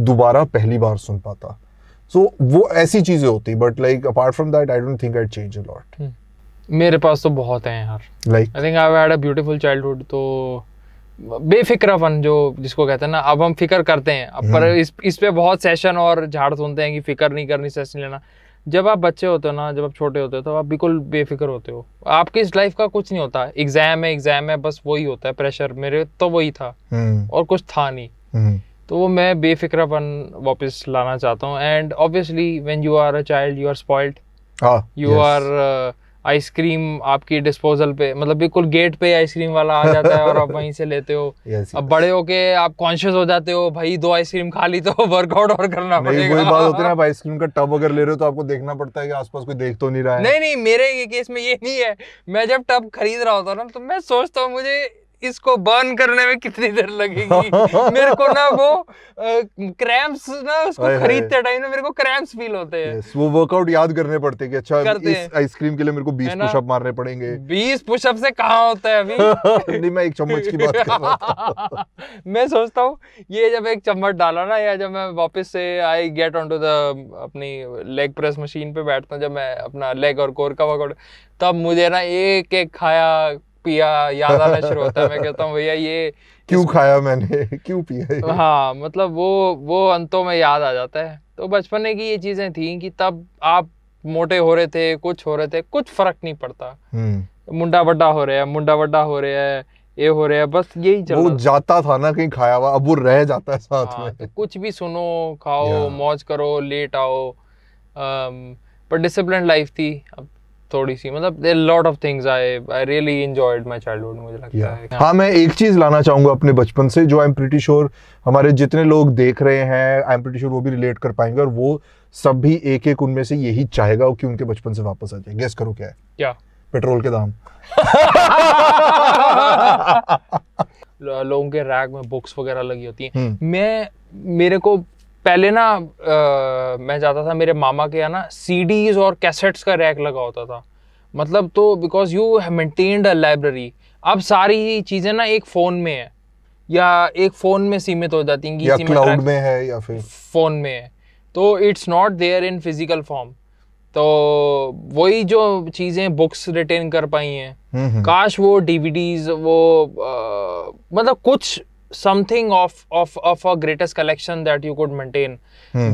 S2: दोबारा पहली बार सुन पाता सो so, वो ऐसी चीज़ें होती but like apart from that I don't think I change a lot
S1: मेरे पास तो बहुत हैं यार like I think I had a beautiful childhood तो बेफिक्रपन जो जिसको कहते हैं ना अब हम फिक्र करते हैं अब पर hmm. इस इस पे बहुत सेशन और झाड़ सुनते हैं कि फिक्र नहीं करनी सेशन लेना जब आप बच्चे होते हो ना जब आप छोटे होते हो तो आप बिल्कुल बेफिक्र होते हो आपकी इस लाइफ का कुछ नहीं होता एग्जाम है एग्जाम है बस वही होता है प्रेशर मेरे तो वही था हम्म। और कुछ था नहीं हम्म। तो वो मैं बेफिक्रपन वापस लाना चाहता हूँ and obviously when you are a child you are spoiled you are ice cream आपकी डिस्पोजल पे मतलब बिल्कुल गेट पे आइसक्रीम वाला आ जाता है और आप वहीं से लेते हो yes, अब yes. बड़े होके आप कॉन्शियस हो जाते हो भाई दो आइसक्रीम खा ली तो वर्कआउट और करना पड़ेगा वही बात होती है आप
S2: आइसक्रीम का टब अगर ले रहे हो तो आपको देखना पड़ता है कि आसपास कोई देख तो नहीं रहा है नहीं नहीं मेरे
S1: केस में ये नहीं है मैं जब टब खरीद रहा होता ना तो मैं सोचता हूँ मुझे इसको बर्न करने में कितनी देर लगेगी मेरे को ना वो क्रैम्प्स ना उसको खरीदते टाइम ना मेरे को क्रैम्प्स फील होते हैं
S2: yes, वो वर्कआउट याद करने पड़ते हैं कि अच्छा इस आइसक्रीम के लिए मेरे को 20 पुशअप मारने पड़ेंगे
S1: 20 पुशअप से कहाँ होता है अभी
S2: नहीं मैं एक चम्मच की बात
S1: कर रहा मैं सोचता हूँ ये जब एक चम्मच डाला ना या जब मैं वापस से I get on to the अपनी लेग प्रेस मशीन पे बैठता हूँ जब मैं अपना लेग और कोर का वर्कआउट तब मुझे ना एक एक खाया पिया याद आना शुरू होता है मैं कहता हूँ भैया ये
S2: क्यों खाया मैंने क्यों पिया ये? हाँ
S1: मतलब वो वो अंतों में याद आ जाता है तो बचपन की ये चीज़ें थी कि तब आप मोटे हो रहे थे कुछ हो रहे थे कुछ फर्क नहीं पड़ता हम्म। मुंडा बड्डा हो रहा है मुंडा बड्डा हो रहा है ये हो रहा है बस यही चल वो
S2: जाता था ना कहीं खाया हुआ अब वो रह जाता है साथ हाँ, में तो
S1: कुछ भी सुनो खाओ मौज करो लेट आओ पर डिसिप्लिन लाइफ थी अब थोड़ी सी मतलब lot of things I I really enjoyed my childhood मुझे लगता yeah. है हाँ
S2: मैं एक चीज लाना चाहूंगा अपने बचपन से जो आई एम प्रीटी श्योर हमारे जितने लोग देख रहे हैं आई एम प्रीटी श्योर वो भी रिलेट कर पाएंगे और वो सब भी एक एक उनमें से यही चाहेगा कि उनके बचपन से वापस आ जाए गेस करो क्या है
S1: क्या पेट्रोल के दाम लोगों के रैक में बुक्स वगैरह लगी होती हैं हम्म। मैं मेरे को पहले ना आ, मैं जाता था मेरे मामा के यहाँ ना सीडीज और कैसेट्स का रैक लगा होता था मतलब तो because you maintained a library अब सारी चीज़ें ना एक फ़ोन में है या एक फ़ोन में सीमित हो जाती हैं या क्लाउड में है या फिर फ़ोन में है तो it's not there in physical form तो वही जो चीज़ें बुक्स रिटेन कर पाई हैं हम्म, हम्म। काश वो डीवीडीज वो आ, मतलब कुछ something of of of a greatest collection that you could maintain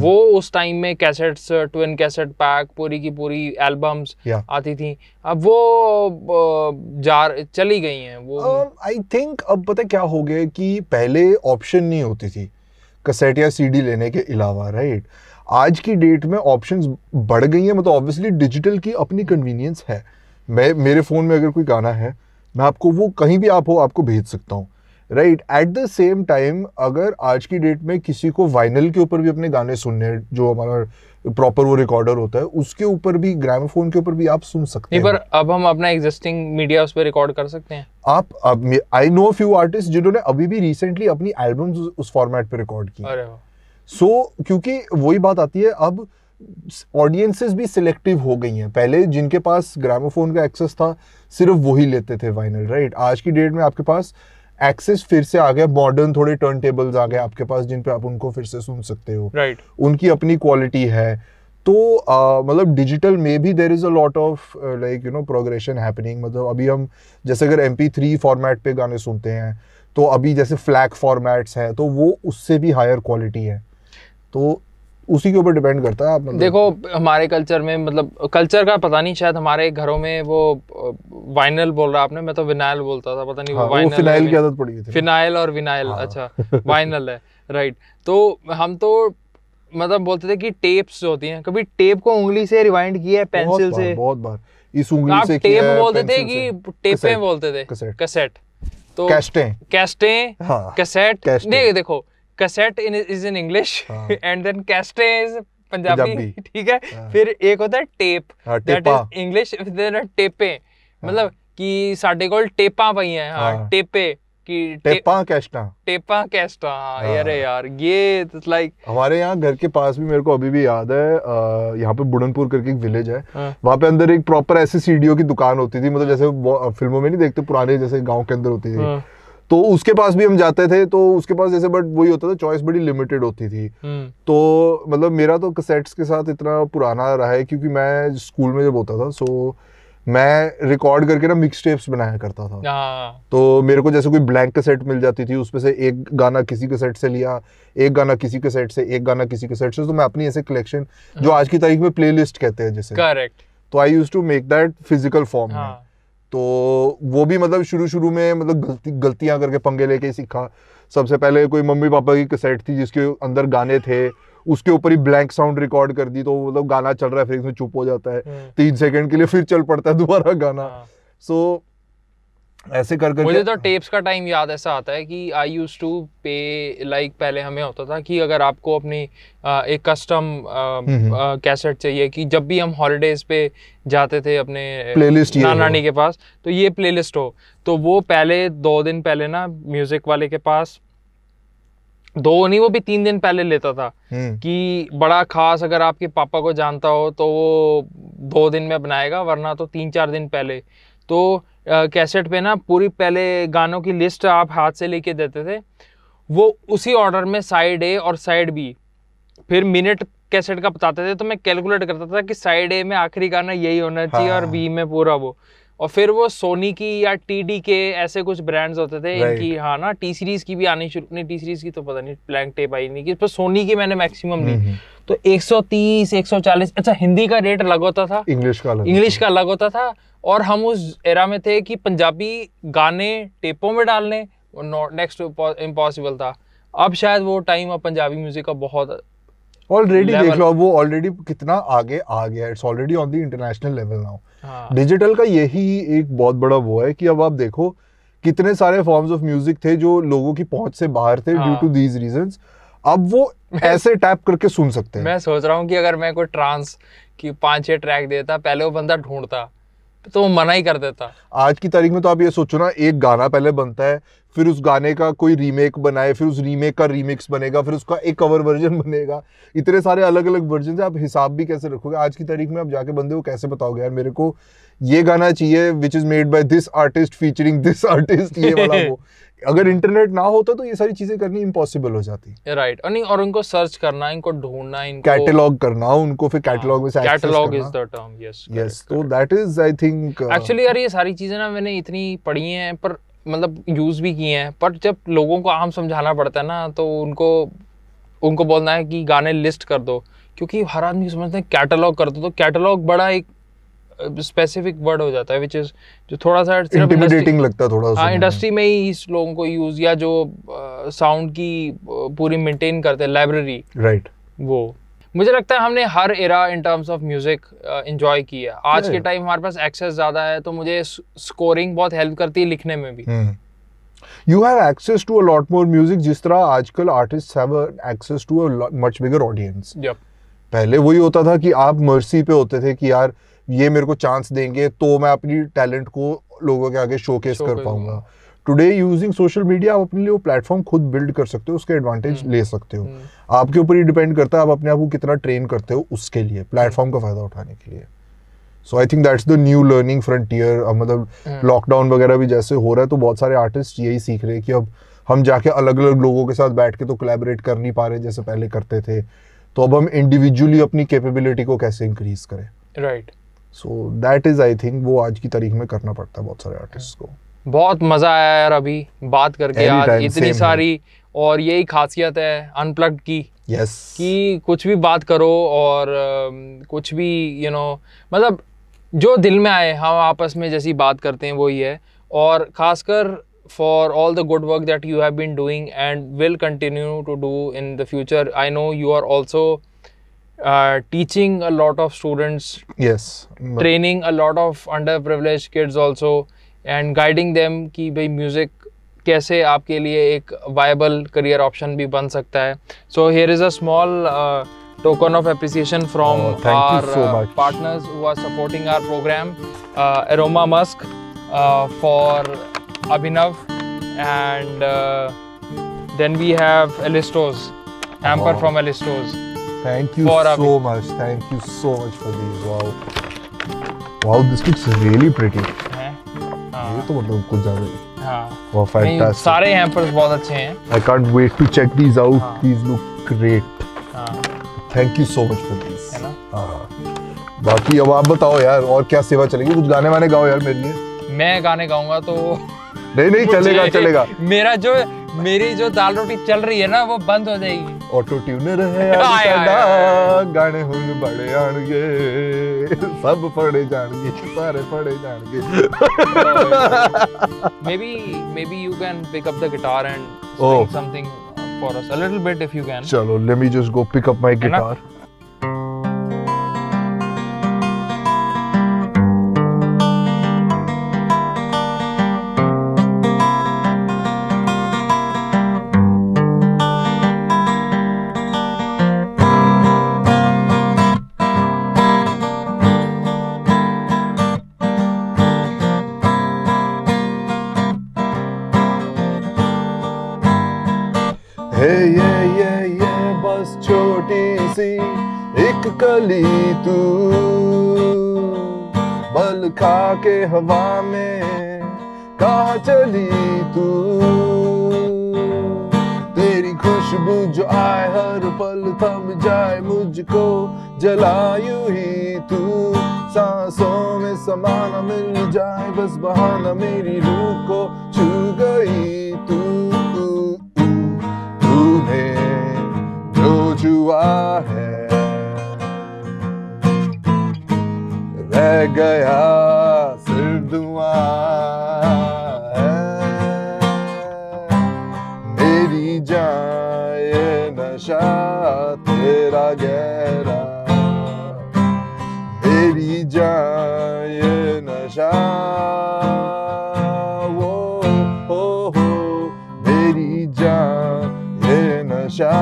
S1: वो उस टाइम में कैसेट्स ट्विन कैसेट पैक पूरी की पूरी एल्बम्स yeah. आती थी अब वो जार चली गई हैं वो
S2: आई uh, थिंक अब पता क्या हो गया कि पहले ऑप्शन नहीं होती थी कैसेट या सीडी लेने के अलावा राइट right? आज की डेट में ऑप्शंस बढ़ गई हैं मतलब ऑब्वियसली डिजिटल की अपनी कन्वीनियंस है मैं मेरे फ़ोन में अगर कोई गाना है मैं आपको वो कहीं भी आप हो आपको भेज सकता हूँ right at the same time अगर आज की डेट में किसी को वाइनल के ऊपर भी अपने गाने सुनने जो हमारा प्रॉपर वो रिकॉर्डर होता है उसके ऊपर भी ग्रामोफोन के ऊपर भी आप सुन सकते हैं पर
S1: अब हम अपना एग्जिस्टिंग मीडिया उस पर रिकॉर्ड कर सकते हैं
S2: आप आई नो फ्यू आर्टिस्ट जिन्होंने अभी भी रिसेंटली अपनी एल्बम उस फॉर्मेट पर रिकॉर्ड की सो so, क्योंकि वही बात आती है अब ऑडियंसेस भी सिलेक्टिव हो गई हैं पहले जिनके पास ग्रामोफोन का एक्सेस था सिर्फ वही लेते थे वाइनल राइट right? आज की डेट में आपके पास uh, एक्सेस फिर से आ गया मॉडर्न थोड़े टर्न टेबल्स आ गए आपके पास जिन पे आप उनको फिर से सुन सकते हो राइट right. उनकी अपनी क्वालिटी है तो मतलब डिजिटल में भी there is a lot of like you know progression happening मतलब अभी हम जैसे अगर एम थ्री फॉर्मेट पे गाने सुनते हैं तो अभी जैसे फ्लैग फॉर्मेट्स है तो वो उससे भी हायर क्वालिटी है तो उसी के ऊपर डिपेंड करता है आप मतलब
S1: देखो हमारे कल्चर में मतलब कल्चर का पता नहीं शायद हमारे घरों में वो वाइनल बोल रहा आपने मैं तो विनाइल बोलता था पता नहीं हाँ, वो वाइनल फिनाइल की आदत पड़ी थी फिनाइल और विनाइल हाँ। अच्छा वाइनल है राइट तो हम तो मतलब बोलते थे कि टेप्स जो होती हैं कभी टेप को उंगली से रिवाइंड किया है पेंसिल से बहुत बार
S2: इस उंगली से टेप बोलते थे कि टेपें बोलते
S1: थे कैसेट तो कैस्टें कैस्टें कैसेट देखो cassette in is in English and then कैस्टे इज पंजाबी ठीक है हाँ. फिर एक होता है tape that is English then टेपे मतलब कि साडे कोल टेपा पई है हां टेपे कि टेपा कैस्टा टेपा कैस्टा यार हाँ, हाँ। यार ये लाइक
S2: हमारे यहाँ घर के पास भी मेरे को अभी भी याद है यहाँ पे बुडनपुर करके एक विलेज है हाँ। वहाँ पे अंदर एक प्रॉपर ऐसी सीडीओ की दुकान होती थी मतलब जैसे फिल्मों में नहीं देखते पुराने जैसे गांव के अंदर होती थी तो उसके पास भी हम जाते थे तो उसके पास जैसे बट वही होता था चॉइस बड़ी लिमिटेड होती थी हम्म। तो मतलब मेरा तो कसेट्स के साथ इतना पुराना रहा है क्योंकि मैं स्कूल में जब होता था सो मैं रिकॉर्ड करके ना मिक्स टेप्स बनाया करता था हाँ। तो मेरे को जैसे कोई ब्लैंक कसेट मिल जाती थी उसमें से एक गाना किसी के सेट से लिया एक गाना किसी के सेट से एक गाना किसी के सेट से तो मैं अपनी ऐसे कलेक्शन जो हाँ। आज की तारीख में प्लेलिस्ट कहते हैं जैसे करेक्ट तो I use to make that physical form तो वो भी मतलब शुरू शुरू में मतलब गलती गलतियाँ करके पंगे लेके सीखा सबसे पहले कोई मम्मी पापा की कैसेट थी जिसके अंदर गाने थे उसके ऊपर ही ब्लैंक साउंड रिकॉर्ड कर दी तो मतलब गाना चल रहा है फिर इसमें चुप हो जाता है हम्म। तीन सेकंड के लिए फिर चल पड़ता है दोबारा गाना हाँ। सो ऐसे कर कर मुझे तो
S1: टेप्स का टाइम याद ऐसा आता है कि I use to pay like पहले हमें होता था कि अगर आपको अपनी आ, एक कस्टम कैसेट चाहिए कि जब भी हम हॉलीडेज पे जाते थे अपने प्लेलिस्ट नाना नानी के पास तो ये प्लेलिस्ट हो तो वो पहले दो दिन पहले ना म्यूजिक वाले के पास दो नहीं वो भी तीन दिन पहले लेता था हम्म। कि बड़ा खास अगर आपके पापा को जानता हो तो वो दो दिन में बनाएगा वरना तो तीन चार दिन पहले तो कैसेट पे ना पूरी पहले गानों की लिस्ट आप हाथ से लेके देते थे वो उसी ऑर्डर में साइड ए और साइड बी फिर मिनट कैसेट का बताते थे तो मैं कैलकुलेट करता था कि साइड ए में आखिरी गाना यही होना चाहिए हाँ। और बी में पूरा वो और फिर वो सोनी की या टी के ऐसे कुछ ब्रांड्स होते थे right. इनकी हाँ ना टी सीरीज की भी आनी शुरू नहीं टी सीरीज की तो पता नहीं ब्लैंक टेप आई नहीं की पर सोनी की मैंने मैक्सिमम ली हम्म, हम्म। तो 130 140 अच्छा हिंदी का रेट अलग होता था इंग्लिश का इंग्लिश का अलग होता था और हम उस एरा में थे कि पंजाबी गाने टेपों में डालने नेक्स्ट इम्पॉसिबल था अब शायद वो टाइम अब पंजाबी म्यूजिक का बहुत ऑलरेडी देख लो
S2: वो ऑलरेडी कितना आगे आ गया it's already on the international level now digital हाँ। का यही एक बहुत बड़ा वो है कि अब आप देखो कितने सारे फॉर्म्स ऑफ म्यूजिक थे जो लोगों की पहुंच से बाहर थे ड्यू टू दीज रीजंस अब वो ऐसे टैप करके सुन सकते हैं
S1: मैं सोच रहा हूँ कि अगर मैं कोई ट्रांस की पांच छह ट्रैक देता पहले वो बंदा ढूंढता तो वो मना ही कर देता
S2: आज की तारीख में तो आप ये सोचो ना एक गाना पहले बनता है फिर उस गाने का कोई रीमेक बनाए फिर उस रीमेक का रीमिक्स बनेगा फिर उसका एक कवर वर्जन बनेगा इतने सारे अलग अलग वर्जन आप हिसाब भी कैसे रखोगे आज की तारीख में आप जाके बंदे को कैसे बताओगे यार मेरे को ये गाना चाहिए which is made by this artist featuring this artist ये वाला वो अगर इंटरनेट ना होता तो ये सारी चीजें करनी इम्पॉसिबल हो जाती
S1: राइट right. और उनको सर्च करना इनको ढूंढना इनको कैटलॉग
S2: करना उनको फिर कैटलॉग हाँ, में catalogue is
S1: the term yes
S2: yes तो that is I think actually यार
S1: ये सारी चीजें ना मैंने इतनी पढ़ी हैं पर मतलब यूज भी किए हैं पर जब लोगों को आम समझाना पड़ता है ना तो उनको उनको बोलना है कि गाने लिस्ट कर दो क्योंकि हर आदमी समझते हैं कैटलॉग कर दो तो कैटलॉग बड़ा एक स्पेसिफिक वर्ड हो जाता है विच इज जो थोड़ा सा इंटिमिडेटिंग लगता है थोड़ा सा इंडस्ट्री में ही इस लोगों को यूज या जो साउंड uh, की पूरी मेंटेन करते हैं लाइब्रेरी राइट वो मुझे लगता है हमने हर era in terms of music enjoy किया आज के टाइम हमारे पास एक्सेस ज्यादा है तो मुझे स्कोरिंग बहुत हेल्प करती है लिखने में भी
S2: you have access to a lot more music जिस तरह आजकल artist have access to a much bigger audience पहले वही होता था कि आप मर्सी पे होते थे कि यार ये मेरे को चांस देंगे तो मैं अपनी टैलेंट को लोगों के आगे शोकेस शो कर पाऊंगा टुडे यूजिंग सोशल मीडिया आप अपने लिए वो प्लेटफॉर्म खुद बिल्ड कर सकते हो उसके एडवांटेज हम्म, ले सकते हो हम्म। आपके ऊपर ही डिपेंड करता है आप अपने आप को कितना ट्रेन करते हो उसके लिए प्लेटफॉर्म का फायदा उठाने के लिए so I think that's the new learning frontier अब मतलब लॉकडाउन हम्म। वगैरह भी जैसे हो रहा है तो बहुत सारे आर्टिस्ट यही सीख रहे हैं कि अब हम जाके अलग अलग लोगों के साथ बैठ के तो कोलेबरेट कर नहीं पा रहे जैसे पहले करते थे तो अब हम इंडिविजुअली अपनी कैपेबिलिटी को कैसे इंक्रीज करें right right. So that is I think वो आज की तारीख में करना पड़ता है बहुत सारे आर्टिस्ट को
S1: बहुत मज़ा आया यार अभी बात करके आज इतनी सारी और यही खासियत है अनप्लग्ड की यस yes. कि कुछ भी बात करो और कुछ भी यू नो मतलब जो दिल में आए हम आपस में जैसी बात करते हैं वो ही है और खासकर for all the good work that you have been doing and will continue to do in the future I know you are also teaching a lot of students
S2: yes training
S1: a lot of underprivileged kids also and guiding them कि भाई music कैसे आपके लिए एक viable career option भी बन सकता है so here token of appreciation from oh, our so uh, partners who are supporting our program uh, Aroma Musk uh, for Abhinav and uh, then we have Elistos, Hamper oh. from Elistos. Thank you for so much. Thank you so much for these. Wow. Wow, this
S2: looks really pretty.
S1: है? ये तो मतलब कुछ ज्यादा ही। हाँ। Wow, fantastic. नहीं, सारे hampers बहुत अच्छे हैं।
S2: I can't wait to check these out. हाँ। These look great. हाँ। Thank you so much for
S1: these. है ना? हाँ।
S2: बाकी अब आप बताओ यार और क्या सेवा चलेगी कुछ गाने वाने गाओ यार मेरे
S1: लिए मैं गाने गाऊंगा तो
S2: नहीं नहीं चलेगा चलेगा
S1: मेरा जो मेरी जो दाल रोटी चल रही है ना वो बंद हो जाएगी
S2: ऑटो ट्यूनर है गाने हुन बड़े आनगे सब फड़े जाएंगे सारे फड़े जाएंगे
S1: maybe maybe you can pick up the guitar and oh. something for us a little bit if you can
S2: chalo let me just go pick up my guitar चली तू बल खा के हवा में कहा चली तू तेरी खुशबू जो आए हर पल थम जाए मुझको जलायु ही तू सांसों में समाना मिल जाए बस बहाना मेरी रूह को छू गई तू तूने जो जुआ है रह गया सिर मेरी जाए नशा तेरा गहरा मेरी जाए नशा वो हो हो मेरी जाए नशा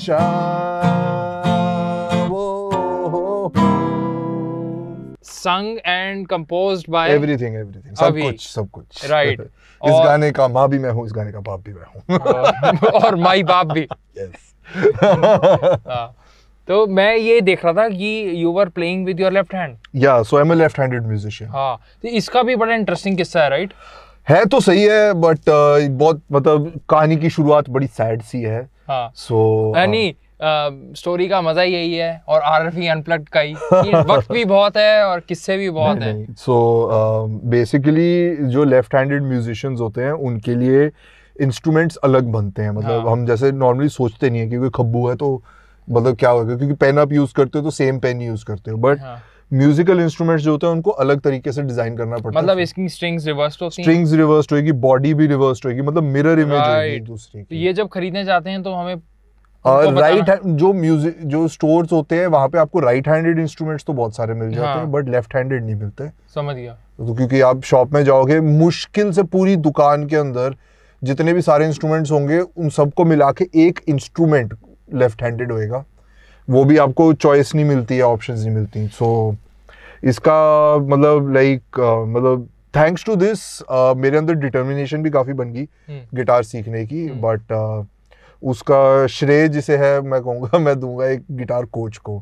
S2: Shah. Whoa,
S1: whoa. Sung and composed by everything,
S2: everything, सब कुछ, सब कुछ. Right. इस गाने का माँ भी मैं हूँ, इस गाने का
S1: बाप भी मैं हूँ. और माई बाप भी. Yes. हाँ। तो मैं ये देख रहा था कि you are playing with your left hand
S2: या so I am a left handed musician
S1: हाँ तो इसका भी बड़ा इंटरेस्टिंग किस्सा है राइट
S2: है तो सही है बट uh, बहुत मतलब कहानी की शुरुआत बड़ी सैड सी है सो यानी
S1: स्टोरी का मजा ही यही है और आर एफ अनप्लग का ही वक्त भी बहुत है और किस्से भी बहुत है
S2: सो बेसिकली जो लेफ्ट हैंडेड म्यूजिशियंस होते हैं उनके लिए इंस्ट्रूमेंट्स अलग बनते हैं मतलब हाँ. हम जैसे नॉर्मली सोचते नहीं है कि कोई खब्बू है तो मतलब क्या होगा क्योंकि पेन आप यूज करते हो तो सेम पेन यूज करते हो बट हाँ. म्यूजिकल इंस्ट्रूमेंट्स जो होते हैं उनको अलग तरीके से डिजाइन करना पड़ता मतलब है
S1: मतलब इसकी स्ट्रिंग्स रिवर्स्ड होती स्ट्रिंग्स
S2: रिवर्स्ड मतलब होगी बॉडी भी रिवर्स्ड होगी मतलब मिरर इमेज होगी
S1: दूसरी तो ये जब खरीदने जाते हैं तो हमें राइट uh,
S2: right जो म्यूजिक जो स्टोर्स होते हैं वहाँ पे आपको राइट हैंडेड इंस्ट्रूमेंट्स तो बहुत सारे मिल जाते हाँ। हैं बट लेफ्ट हैंडेड नहीं मिलते समझ गया तो क्योंकि आप शॉप में जाओगे मुश्किल से पूरी दुकान के अंदर जितने भी सारे इंस्ट्रूमेंट्स होंगे उन सबको मिला के एक इंस्ट्रूमेंट लेफ्ट हैंडेड होएगा वो भी आपको चॉइस नहीं मिलती है ऑप्शन नहीं मिलती सो so, इसका मतलब लाइक like, uh, मतलब थैंक्स टू दिस मेरे अंदर डिटर्मिनेशन भी काफ़ी बन गई गिटार हम्म। सीखने की बट हम्म। uh, उसका श्रेय जिसे है मैं कहूँगा मैं दूंगा एक गिटार कोच को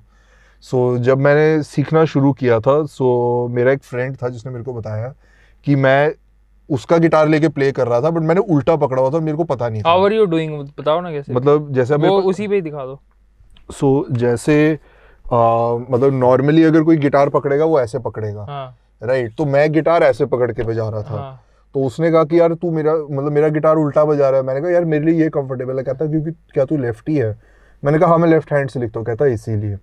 S2: सो so, जब मैंने सीखना शुरू किया था सो so, मेरा एक फ्रेंड था जिसने मेरे को बताया कि मैं उसका गिटार लेके प्ले कर रहा था बट मैंने उल्टा पकड़ा हुआ था मेरे को पता नहीं था
S1: How are you doing? बताओ ना कैसे मतलब जैसे वो उसी पे ही दिखा दो
S2: सो so, जैसे आ, मतलब नॉर्मली अगर कोई गिटार पकड़ेगा वो ऐसे पकड़ेगा राइट हाँ। right? तो मैं गिटार ऐसे पकड़ के बजा रहा था हाँ। तो उसने कहा कि यार तू मेरा मतलब मेरा गिटार उल्टा बजा रहा है मैंने कहा यार मेरे लिए ये कंफर्टेबल है कहता क्योंकि क्या तू लेफ्ट ही है मैंने कहा हाँ मैं लेफ्ट हैंड से लिखता हूँ कहता है इसीलिए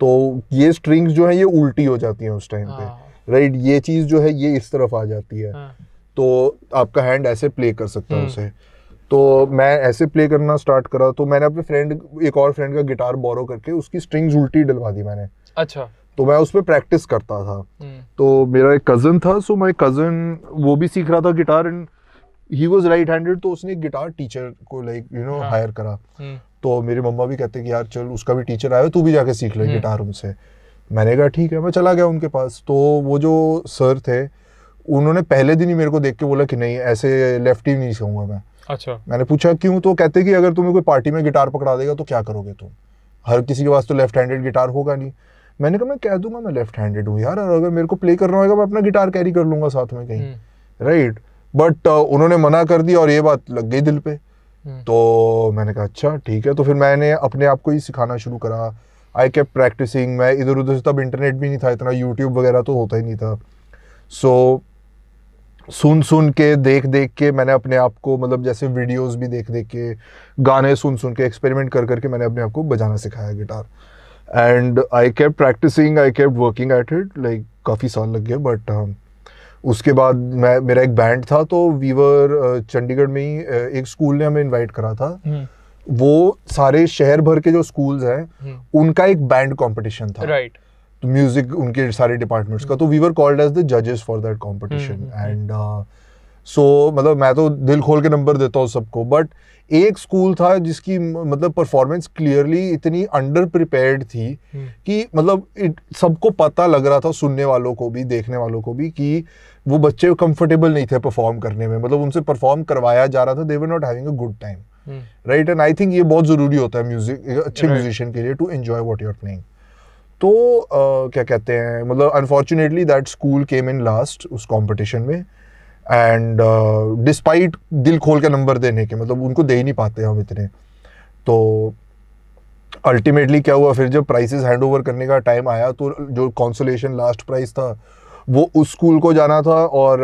S2: तो ये स्ट्रिंग्स जो है ये उल्टी हो जाती है उस टाइम पे राइट हाँ। ये चीज़ जो है ये इस तरफ आ जाती है तो आपका हैंड ऐसे प्ले कर सकता है हम्म। उसे तो मैं ऐसे प्ले करना स्टार्ट करा तो मैंने अपने फ्रेंड एक और फ्रेंड का गिटार बोरो करके उसकी स्ट्रिंग्स उल्टी डलवा दी मैंने अच्छा तो मैं उस पर प्रैक्टिस करता था हम्म। तो मेरा एक कज़न था सो माई कज़न वो भी सीख रहा था guitar and he was right handed तो उसने गिटार टीचर को लाइक यू नो हायर करा हम्म। तो मेरी मम्मा भी कहते कि यार चल उसका भी टीचर आया तू भी जाके सीख ले गिटार हम्म। उनसे मैंने कहा ठीक है मैं चला गया उनके पास तो वो जो सर थे उन्होंने पहले दिन ही मेरे को देख के बोला कि नहीं ऐसे लेफ्ट ही नहीं सीखूंगा मैं अच्छा मैंने पूछा क्यों तो कहते कि अगर तुम्हें कोई पार्टी में गिटार पकड़ा देगा तो क्या करोगे तुम हर किसी के पास तो लेफ्ट हैंडेड गिटार होगा नहीं मैंने कहा मैं कह दूंगा मैं लेफ्ट हैंडेड हूँ यार और अगर मेरे को प्ले करना होगा मैं अपना गिटार कैरी कर लूंगा साथ में कहीं राइट हम्म। बट uh, उन्होंने मना कर दिया और ये बात लग गई दिल पे हम्म। तो मैंने कहा अच्छा ठीक है तो फिर मैंने अपने आप को ही सिखाना शुरू करा आई कैप प्रैक्टिसिंग मैं इधर उधर से तब इंटरनेट भी नहीं था इतना यूट्यूब वगैरह तो होता ही नहीं था सो so, सुन सुन के देख देख के मैंने अपने आप को मतलब जैसे वीडियोस भी देख देख के गाने सुन सुन के एक्सपेरिमेंट कर करके मैंने अपने आप को बजाना सिखाया guitar and I kept practicing I kept working at it like काफ़ी साल लग गए बट uh, um, उसके बाद मैं मेरा एक बैंड था तो वीवर uh, चंडीगढ़ में ही uh, एक स्कूल ने हमें इन्वाइट करा था hmm. वो सारे शहर भर के जो स्कूल्स हैं hmm. उनका एक बैंड कॉम्पिटिशन था राइट right. तो म्यूजिक उनके सारे डिपार्टमेंट्स का तो we were called as the जजेस for that competition and so मतलब मैं तो दिल खोल के नंबर देता हूँ सबको बट एक स्कूल था जिसकी मतलब परफॉर्मेंस क्लियरली इतनी अंडर प्रिपेयर्ड थी हम्म। कि मतलब सबको पता लग रहा था सुनने वालों को भी देखने वालों को भी कि वो बच्चे कंफर्टेबल नहीं थे परफॉर्म करने में मतलब उनसे परफॉर्म करवाया जा रहा था they were not having a good time right and I think ये बहुत ज़रूरी होता है म्यूजिक अच्छे म्यूजिशियन के लिए to enjoy what you're playing तो uh, क्या कहते हैं मतलब unfortunately that school came in last उस कॉम्पिटिशन में एंड डिस्पाइट uh, दिल खोल के नंबर देने के मतलब उनको दे ही नहीं पाते हम इतने तो अल्टीमेटली क्या हुआ फिर जब प्राइसेस हैंड ओवर करने का टाइम आया तो जो कॉन्सोलेशन लास्ट प्राइस था वो उस स्कूल को जाना था और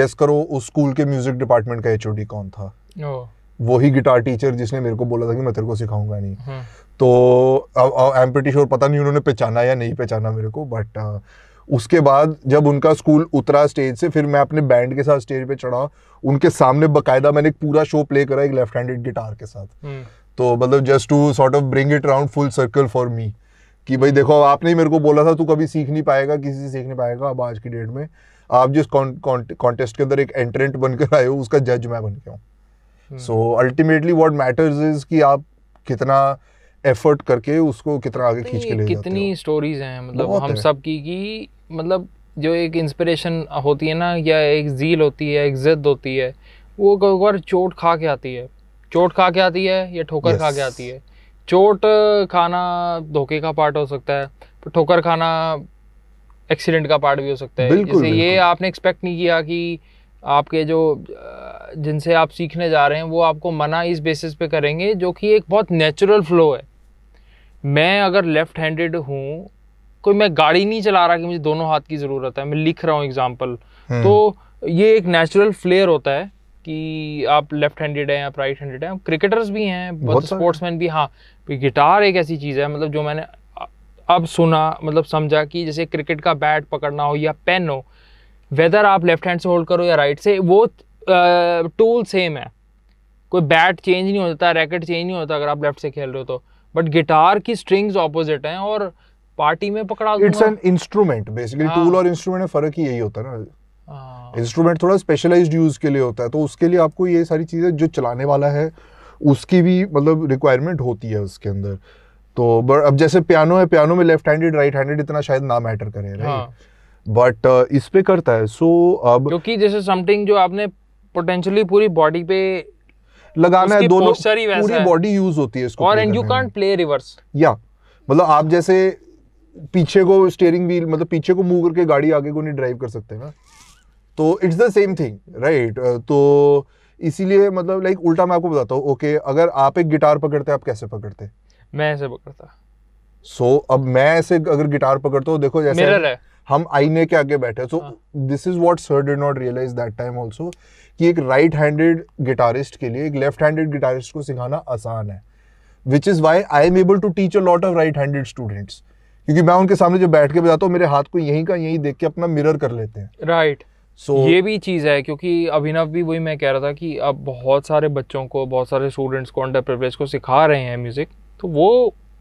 S2: गेस करो उस स्कूल के म्यूज़िक डिपार्टमेंट का एच कौन था oh. वही गिटार टीचर जिसने मेरे को बोला था कि मैं तेरे को सिखाऊंगा नहीं हम्म। तो आई एम प्रिटी श्योर पता नहीं उन्होंने पहचाना या नहीं पहचाना मेरे को बट uh, उसके बाद जब उनका स्कूल उतरा स्टेज से फिर मैं अपने बैंड के साथ स्टेज पे चढ़ा उनके सामने बकायदा मैंने एक पूरा शो प्ले करा एक लेफ्ट हैंडेड गिटार के साथ हम्म। तो मतलब just to sort of bring it round full circle for me कि भाई देखो आपने मेरे को बोला था तू कभी सीख नहीं पाएगा किसी से सीख नहीं पाएगा अब आज की डेट में आप जिस कॉन्टेस्ट के अंदर एक एंट्रेंट बनकर आए हो उसका जज मैं बन गया हूँ so ultimately what matters is कि आप कितना एफर्ट करके उसको कितना आगे खींच के ले कितनी
S1: स्टोरीज हैं मतलब हम है। सब की कि मतलब जो एक इंस्पिरेशन होती है ना या एक जील होती है एक जिद होती है वो कई बार चोट खा के आती है चोट खा के आती है या ठोकर खा के आती है चोट खाना धोखे का पार्ट हो सकता है ठोकर खाना एक्सीडेंट का पार्ट भी हो सकता है बिल्कुल, जैसे बिल्कुल. ये आपने एक्सपेक्ट नहीं किया कि आपके जो जिनसे आप सीखने जा रहे हैं वो आपको मना इस बेसिस पे करेंगे जो कि एक बहुत नेचुरल फ्लो है मैं अगर लेफ़्ट हैंडेड हूँ कोई मैं गाड़ी नहीं चला रहा कि मुझे दोनों हाथ की ज़रूरत है मैं लिख रहा हूँ एग्जाम्पल हम्म। तो ये एक नेचुरल फ्लेयर होता है कि आप लेफ्ट हैंडेड हैं आप राइट हैंडेड हैं क्रिकेटर्स भी हैं बहुत स्पोर्ट्समैन भी हाँ गिटार एक ऐसी चीज़ है मतलब जो मैंने अब सुना मतलब समझा कि जैसे क्रिकेट का बैट पकड़ना हो या पेन हो वेदर आप लेफ्ट हैंड से होल्ड करो या राइट से वो टूल सेम है कोई बैट चेंज नहीं होता रैकेट चेंज नहीं होता अगर आप लेफ्ट से खेल रहे हो तो बट गिटार की स्ट्रिंग्स ऑपोजिट हैं और पार्टी में पकड़ा it's an
S2: instrument basically tool और इंस्ट्रूमेंट में फर्क ही यही होता है ना इंस्ट्रूमेंट हाँ। थोड़ा स्पेशलाइज्ड यूज के लिए होता है तो उसके लिए आपको ये सारी चीज़ें जो चलाने वाला है उसकी भी मतलब रिक्वायरमेंट होती है उसके अंदर तो बट अब जैसे पियानो है पियानो में लेफ्ट हैंडेड राइट हैंडेड इतना शायद ना मैटर करे राइट बट uh,
S1: इस पे करता है सो so, अब क्योंकि जैसे समथिंग जो आपने पोटेंशियली पूरी बॉडी पे लगाना है दोनों पूरी बॉडी यूज होती है इसको और and you can't play reverse या
S2: मतलब आप जैसे पीछे को स्टीयरिंग व्हील मतलब पीछे को मूव करके गाड़ी आगे को नहीं ड्राइव कर सकते ना तो it's the same thing right तो इसीलिए मतलब लाइक उल्टा मैं आपको बताता हूँ ओके अगर आप एक गिटार पकड़ते आप कैसे पकड़ते
S1: मैं ऐसे पकड़ता
S2: सो so, अब मैं ऐसे अगर गिटार पकड़ता हूँ देखो जैसे हम आईने के आगे बैठे so this is what sir did not realize that time also कि एक राइट हैंडेड गिटारिस्ट के लिए एक लेफ्ट हैंडेड गिटारिस्ट को सिखाना आसान है which is why I am able to teach a lot of right handed students क्योंकि मैं उनके सामने जब बैठ के बजाता हूँ मेरे हाथ को यहीं का यहीं देख के अपना मिरर कर लेते
S1: हैं राइट right. सो so, ये भी चीज़ है क्योंकि अभिनव भी वही मैं कह रहा था कि अब बहुत सारे बच्चों को बहुत सारे स्टूडेंट्स को अंडर प्रिवलेज को सिखा रहे हैं म्यूज़िक तो वो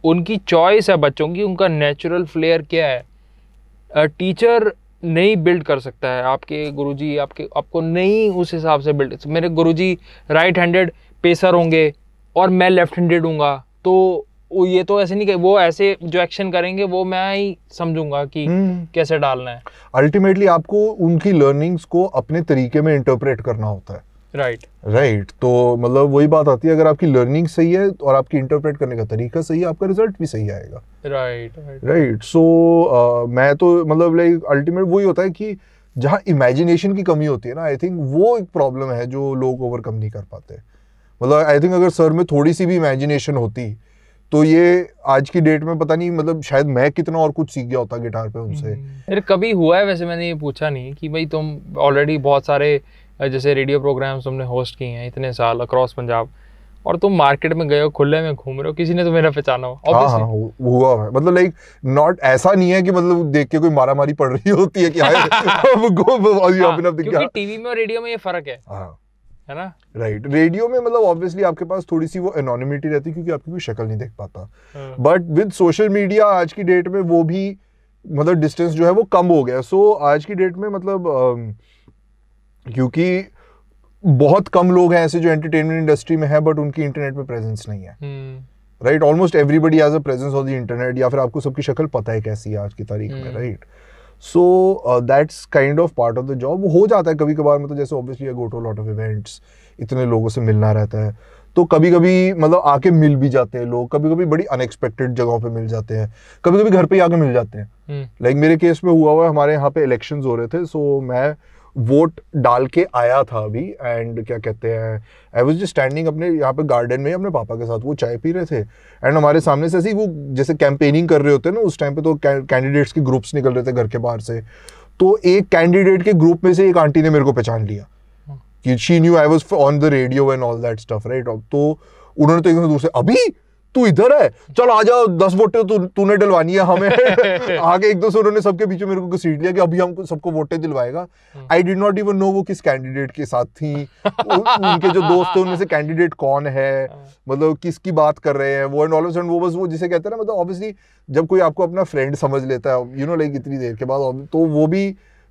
S1: उनकी चॉइस है बच्चों की उनका नेचुरल फ्लेयर क्या है टीचर नई बिल्ड कर सकता है आपके गुरुजी आपके आपको नई उस हिसाब से बिल्ड मेरे गुरुजी राइट हैंडेड पेसर होंगे और मैं लेफ्ट हैंडेड हूँगा तो ये तो ऐसे नहीं कि वो ऐसे जो एक्शन करेंगे वो मैं ही समझूंगा कि हम्म। कैसे डालना है
S2: अल्टीमेटली आपको उनकी लर्निंग्स को अपने तरीके में इंटरप्रेट करना होता है राइट right. Right right. तो मतलब वही बात आती है अगर आपकी लर्निंग सही है और आपकी इंटरप्रेट करने का तरीका सही है आपका रिजल्ट भी सही आएगा राइट राइट सो मैं तो मतलब लाइक अल्टीमेट वही होता है कि जहाँ इमेजिनेशन की कमी होती है ना आई थिंक वो एक प्रॉब्लम है जो लोग ओवरकम नहीं कर पाते मतलब आई थिंक अगर सर में थोड़ी सी भी इमेजिनेशन होती तो ये आज की डेट में पता नहीं मतलब शायद मैं कितना और कुछ सीख गया होता गिटार पे उनसे
S1: फिर हम्म। कभी हुआ है वैसे मैंने ये पूछा नहीं कि भाई तुम ऑलरेडी बहुत सारे जैसे रेडियो प्रोग्राम्स तुमने होस्ट किए हैं इतने साल अक्रॉस पंजाब और तुम मार्केट में गए हो खुले में घूम रहे हो किसी ने तो मेरा पहचाना हो हाँ, हाँ
S2: हुआ है मतलब लाइक नॉट ऐसा नहीं है कि मतलब देख के कोई मारा मारी पड़ रही होती है कि हाँ, हाँ
S1: टीवी में और रेडियो में ये फर्क है हाँ. ना
S2: राइट right. रेडियो में मतलब ऑब्वियसली आपके पास थोड़ी सी वो एनोनिमिटी रहती है क्योंकि आपकी कोई शक्ल नहीं देख पाता बट विद सोशल मीडिया आज की डेट में वो भी मतलब डिस्टेंस जो है वो कम हो गया सो so, आज की डेट में मतलब uh, क्योंकि बहुत कम लोग हैं ऐसे जो एंटरटेनमेंट इंडस्ट्री में है बट उनकी इंटरनेट पे प्रेजेंस नहीं है right almost everybody has a presence of the internet या फिर आपको सबकी शक्ल पता है कैसी है आज की तारीख में right so that's kind of part of the job हो जाता है कभी कभार मतलब जैसे obviously go to lot of events इतने लोगों से मिलना रहता है तो कभी कभी मतलब आके मिल भी जाते हैं लोग कभी कभी बड़ी अनएक्सपेक्टेड जगहों पे मिल जाते हैं कभी कभी घर पे ही आके मिल जाते हैं लाइक हम्म। like मेरे केस में हुआ हुआ हमारे यहाँ पे इलेक्शंस हो रहे थे सो so, मैं वोट डाल के आया था अभी एंड क्या कहते हैं आई वॉज जस्ट स्टैंडिंग अपने यहाँ पे गार्डन में अपने पापा के साथ वो चाय पी रहे थे एंड हमारे सामने से ऐसे वो जैसे कैंपेनिंग कर रहे होते हैं ना उस टाइम पे तो कैंडिडेट्स के ग्रुप्स निकल रहे थे घर के बाहर से तो एक कैंडिडेट के ग्रुप में से एक आंटी ने मेरे को पहचान लिया कि she knew I was on the radio and all that stuff right तो उन्होंने तो एक दूसरे अभी तू इधर है चल आ जाओ दस वोटें तूने तु, डलवानी है हमें आगे एक दो से उन्होंने सबके बीच में मेरे को सीट लिया कि अभी हम सबको वोटें दिलवाएगा I did not even know वो किस कैंडिडेट के साथ थी उनके जो दोस्त थे उनमें से कैंडिडेट कौन है मतलब किसकी बात कर रहे हैं वो एंड ऑल ऑफ वो बस वो जिसे कहते हैं ना मतलब ऑब्वियसली जब कोई आपको अपना फ्रेंड समझ लेता है यू नो लाइक इतनी देर के बाद तो वो भी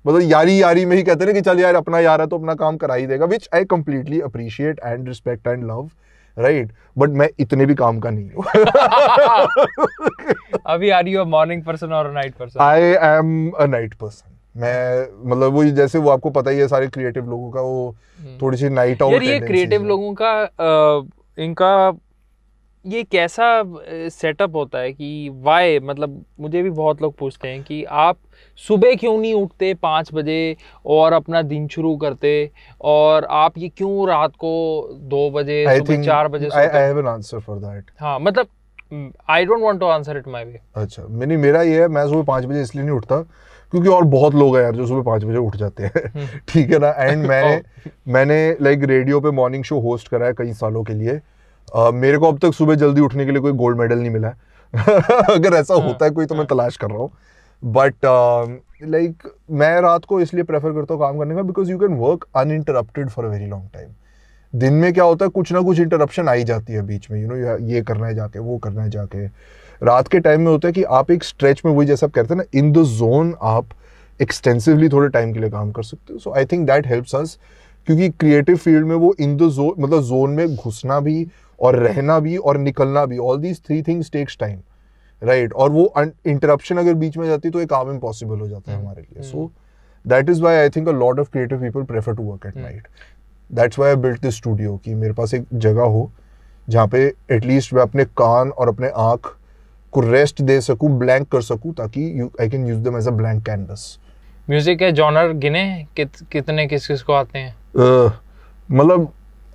S2: मतलब यारी यारी में ही कहते हैं ना कि चल यार अपना यार है तो अपना काम करा ही देगा which I completely appreciate and respect and love right but मैं इतने भी काम का नहीं हूँ
S1: अभी आर यू मॉर्निंग पर्सन और night person I
S2: am a night person मैं मतलब वो जैसे वो आपको पता ही है सारे क्रिएटिव लोगों का वो थोड़ी सी नाइट आउट ये क्रिएटिव
S1: लोगों का आ, इनका ये कैसा सेटअप होता है कि वाई मतलब मुझे भी बहुत लोग पूछते हैं कि आप सुबह क्यों नहीं उठते पाँच बजे और अपना दिन शुरू करते और आप ये क्यों रात को दो बजे चार बजे
S2: हाँ
S1: मतलब I don't want to answer it my way
S2: अच्छा मैंने मेरा ये है मैं सुबह पाँच बजे इसलिए नहीं उठता क्योंकि और बहुत लोग हैं यार जो सुबह पाँच बजे उठ जाते हैं हम्म। ठीक है ना एंड मैंने oh. मैंने लाइक रेडियो पे मॉर्निंग शो होस्ट करा है कई सालों के लिए uh, मेरे को अब तक सुबह जल्दी उठने के लिए कोई गोल्ड मेडल नहीं मिला अगर ऐसा हाँ। होता है कोई तो मैं तलाश कर रहा हूँ बट लाइक um, मैं रात को इसलिए प्रेफर करता हूँ काम करने का because you can work uninterrupted for a very long time दिन में क्या होता है कुछ ना कुछ इंटरप्शन आई जाती है बीच में यू you नो know, ये करना है जाके वो करना है जाके रात के टाइम में होता है कि आप एक स्ट्रेच में वही जैसा आप कहते हैं ना इन द जोन आप एक्सटेंसिवली थोड़े टाइम के लिए काम कर सकते हो so I think that helps us क्योंकि क्रिएटिव फील्ड में वो इन द जोन मतलब जोन में घुसना भी और रहना भी और निकलना भी all these three things takes time right और वो इंटरप्शन अगर बीच में जाती तो एक काम इम्पॉसिबल हो जाता है hmm. हमारे लिए so that is why I think a lot of creative people prefer to work at night that's why I built this studio कि मेरे पास एक जगह हो जहाँ पे एटलीस्ट मैं अपने कान और अपने आँख को रेस्ट दे सकूँ ब्लैंक कर सकूँ ताकि I can use them as a blank canvas
S1: music के जॉनर गिने कित, कितने किस किस को आते हैं
S2: uh, मतलब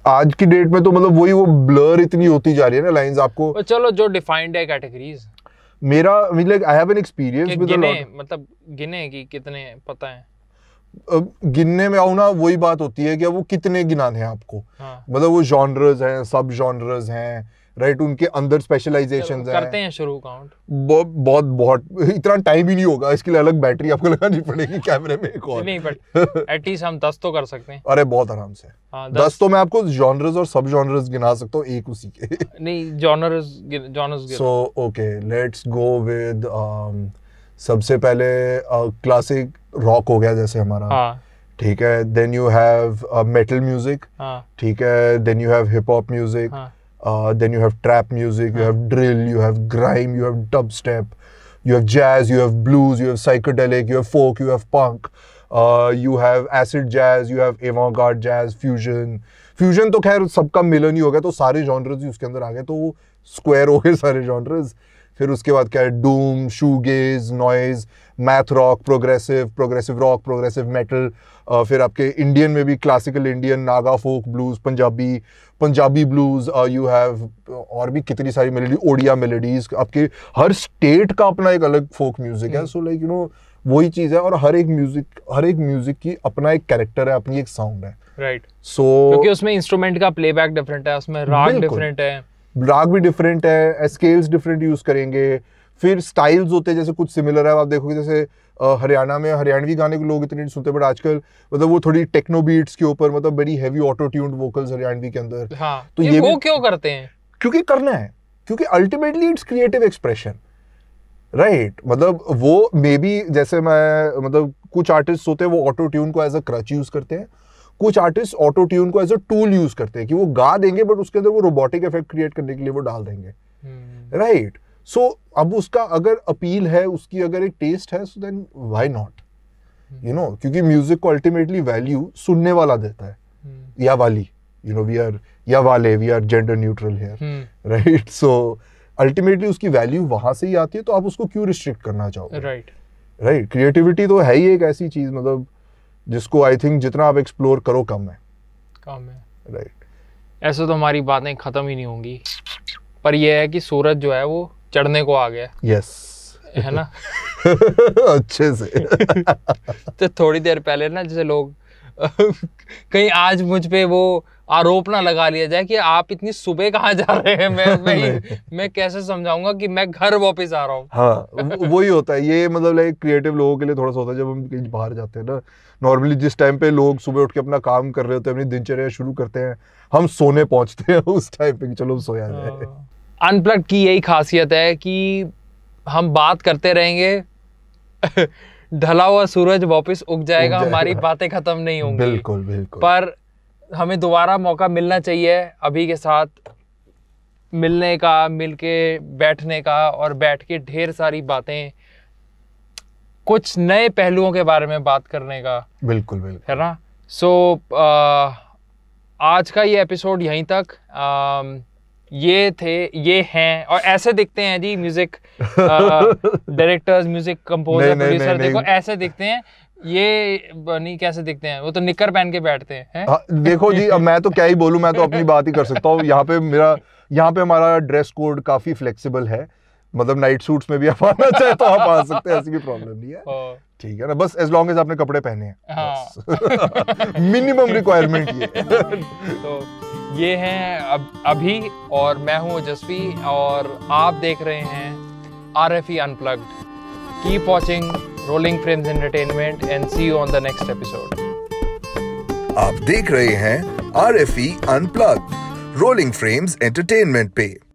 S2: आज की डेट में तो मतलब वही वो ब्लर इतनी होती जा रही है ना लाइंस आपको
S1: चलो जो डिफाइंड है कैटेगरीज
S2: मेरा mean like I have an experience with
S1: मतलब गिने कि कितने पता है
S2: गिनने में आऊ ना वही बात होती है कि वो कितने गिनाने हैं आपको हाँ. मतलब वो जॉनर्स हैं सब जॉनर्स हैं राइट उनके अंदर स्पेशलाइजेशन करते
S1: हैं शुरू काउंट
S2: बहुत बहुत बहुत इतना टाइम ही नहीं होगा इसके लिए अलग बैटरी आपको लगानी पड़ेगी कैमरे में एक और नहीं
S1: बट एटलीस्ट हम दस तो कर सकते हैं अरे बहुत
S2: आराम से हाँ, दस, दस तो मैं आपको जॉनर्स और सब जॉनर्स गिना सकता हूँ एक उसी
S1: के नहीं genres genres so
S2: okay let's go with सबसे पहले क्लासिक uh, रॉक हो गया जैसे हमारा हाँ। ठीक है then you have metal music ठीक है then you have hip hop music Uh, then you have trap music, you have drill, you have grime, you have dubstep, you have jazz, you have blues, you have psychedelic, you have folk, you have punk, uh, you have acid jazz, you have avant-garde jazz, fusion. Fusion तो खैर सबका मिलन ही हो गया तो सारे genres ही उसके अंदर आ गए तो स्क्वायर हो गए सारे जॉनर्स फिर उसके बाद क्या है doom shoegaze noise math rock progressive progressive rock progressive metal फिर आपके इंडियन में भी classical Indian Naga folk blues Punjabi Punjabi blues you have और भी कितनी सारी मेलेडी ओडिया मेलेडीज आपके हर स्टेट का अपना एक अलग फोक म्यूजिक है सो लाइक यू नो वही चीज है और हर एक म्यूजिक हर एक म्यूजिक की अपना एक कैरेक्टर है अपनी एक साउंड है राइट right. सो so, क्योंकि
S1: उसमें इंस्ट्रूमेंट का प्लेबैक डिफरेंट है उसमें राग डिफरेंट है
S2: राग भी डिफरेंट है स्केल्स डिफरेंट यूज करेंगे फिर स्टाइल्स होते हैं जैसे कुछ सिमिलर है आप देखोगे जैसे हरियाणा में हरियाणवी गाने को लोग इतने नहीं सुनते बट आजकल मतलब वो थोड़ी टेक्नो बीट्स के ऊपर मतलब बड़ी heavy auto tuned vocals Haryanvi के अंदर
S1: हाँ, तो ये, ये वो क्यों करते हैं
S2: क्योंकि करना है क्योंकि ultimately it's creative expression right मतलब वो मे बी जैसे मैं मतलब कुछ आर्टिस्ट होते हैं वो ऑटो ट्यून को एज अ क्रच यूज करते हैं कुछ आर्टिस्ट ऑटो ट्यून को एज अ टूल यूज करते हैं कि वो गा देंगे बट उसके अंदर वो रोबोटिक इफेक्ट क्रिएट करने के लिए वो डाल देंगे राइट हम्म। सो so, अब उसका अगर अपील है उसकी अगर एक टेस्ट है so then why not you know क्योंकि म्यूजिक को अल्टीमेटली वैल्यू सुनने वाला देता है hmm. या वाली यू नो वी आर या वाले we are gender neutral here right so ultimately उसकी वैल्यू वहां से ही आती है तो आप उसको क्यों रिस्ट्रिक्ट करना चाहोगे राइट राइट क्रिएटिविटी तो है ही एक ऐसी चीज मतलब जिसको आई थिंक जितना आप एक्सप्लोर करो कम है
S1: कम है राइट right. ऐसे तो हमारी बातें खत्म ही नहीं होंगी पर यह है कि सूरज जो है वो चढ़ने को आ गया
S2: यस है ना अच्छे से
S1: तो थोड़ी देर पहले ना जैसे लोग कहीं आज मुझ पे वो आरोप ना लगा लिया जाए कि आप इतनी सुबह कहाँ जा रहे हैं मैं मैं, मैं कैसे समझाऊंगा कि मैं घर वापस आ रहा हूँ
S2: हाँ वही होता है ये मतलब लाइक क्रिएटिव लोगों के लिए थोड़ा सा होता है जब हम कहीं बाहर जाते हैं ना नॉर्मली जिस टाइम पे लोग सुबह उठ के अपना काम कर रहे होते हैं अपनी दिनचर्या शुरू करते हैं हम सोने पहुंचते हैं उस टाइम पे कि चलो सोया जाए हाँ।
S1: अनप्लग की यही खासियत है कि हम बात करते रहेंगे ढला हुआ सूरज वापस उग जाएगा हमारी बातें ख़त्म नहीं होंगी बिल्कुल बिल्कुल पर हमें दोबारा मौका मिलना चाहिए अभी के साथ मिलने का मिलके बैठने का और बैठ के ढेर सारी बातें कुछ नए पहलुओं के बारे में बात करने का बिल्कुल बिल्कुल है ना सो so, आज का ये एपिसोड यहीं तक आ, ये थे ये हैं और ऐसे दिखते हैं जी music directors music composer producer देखो ऐसे दिखते हैं ये नहीं कैसे दिखते हैं वो तो निकर पहन के बैठते हैं है? आ, हाँ,
S2: देखो जी अब मैं तो क्या ही बोलूं मैं तो अपनी बात ही कर सकता हूँ यहाँ पे मेरा यहाँ पे हमारा ड्रेस कोड काफी फ्लेक्सिबल है मतलब नाइट सूट्स में भी आप आना चाहे तो आप आ सकते हैं ऐसी भी
S1: प्रॉब्लम नहीं है
S2: ठीक है ना बस एज लॉन्ग एज आपने कपड़े पहने
S1: हैं
S2: मिनिमम हाँ। रिक्वायरमेंट ये
S1: तो ये हैं अब अभी और मैं हूँ ओजस्वी और आप देख रहे हैं R F E unplugged keep watching rolling frames entertainment and see you on the next episode
S2: आप देख रहे हैं R F E unplugged rolling frames entertainment पे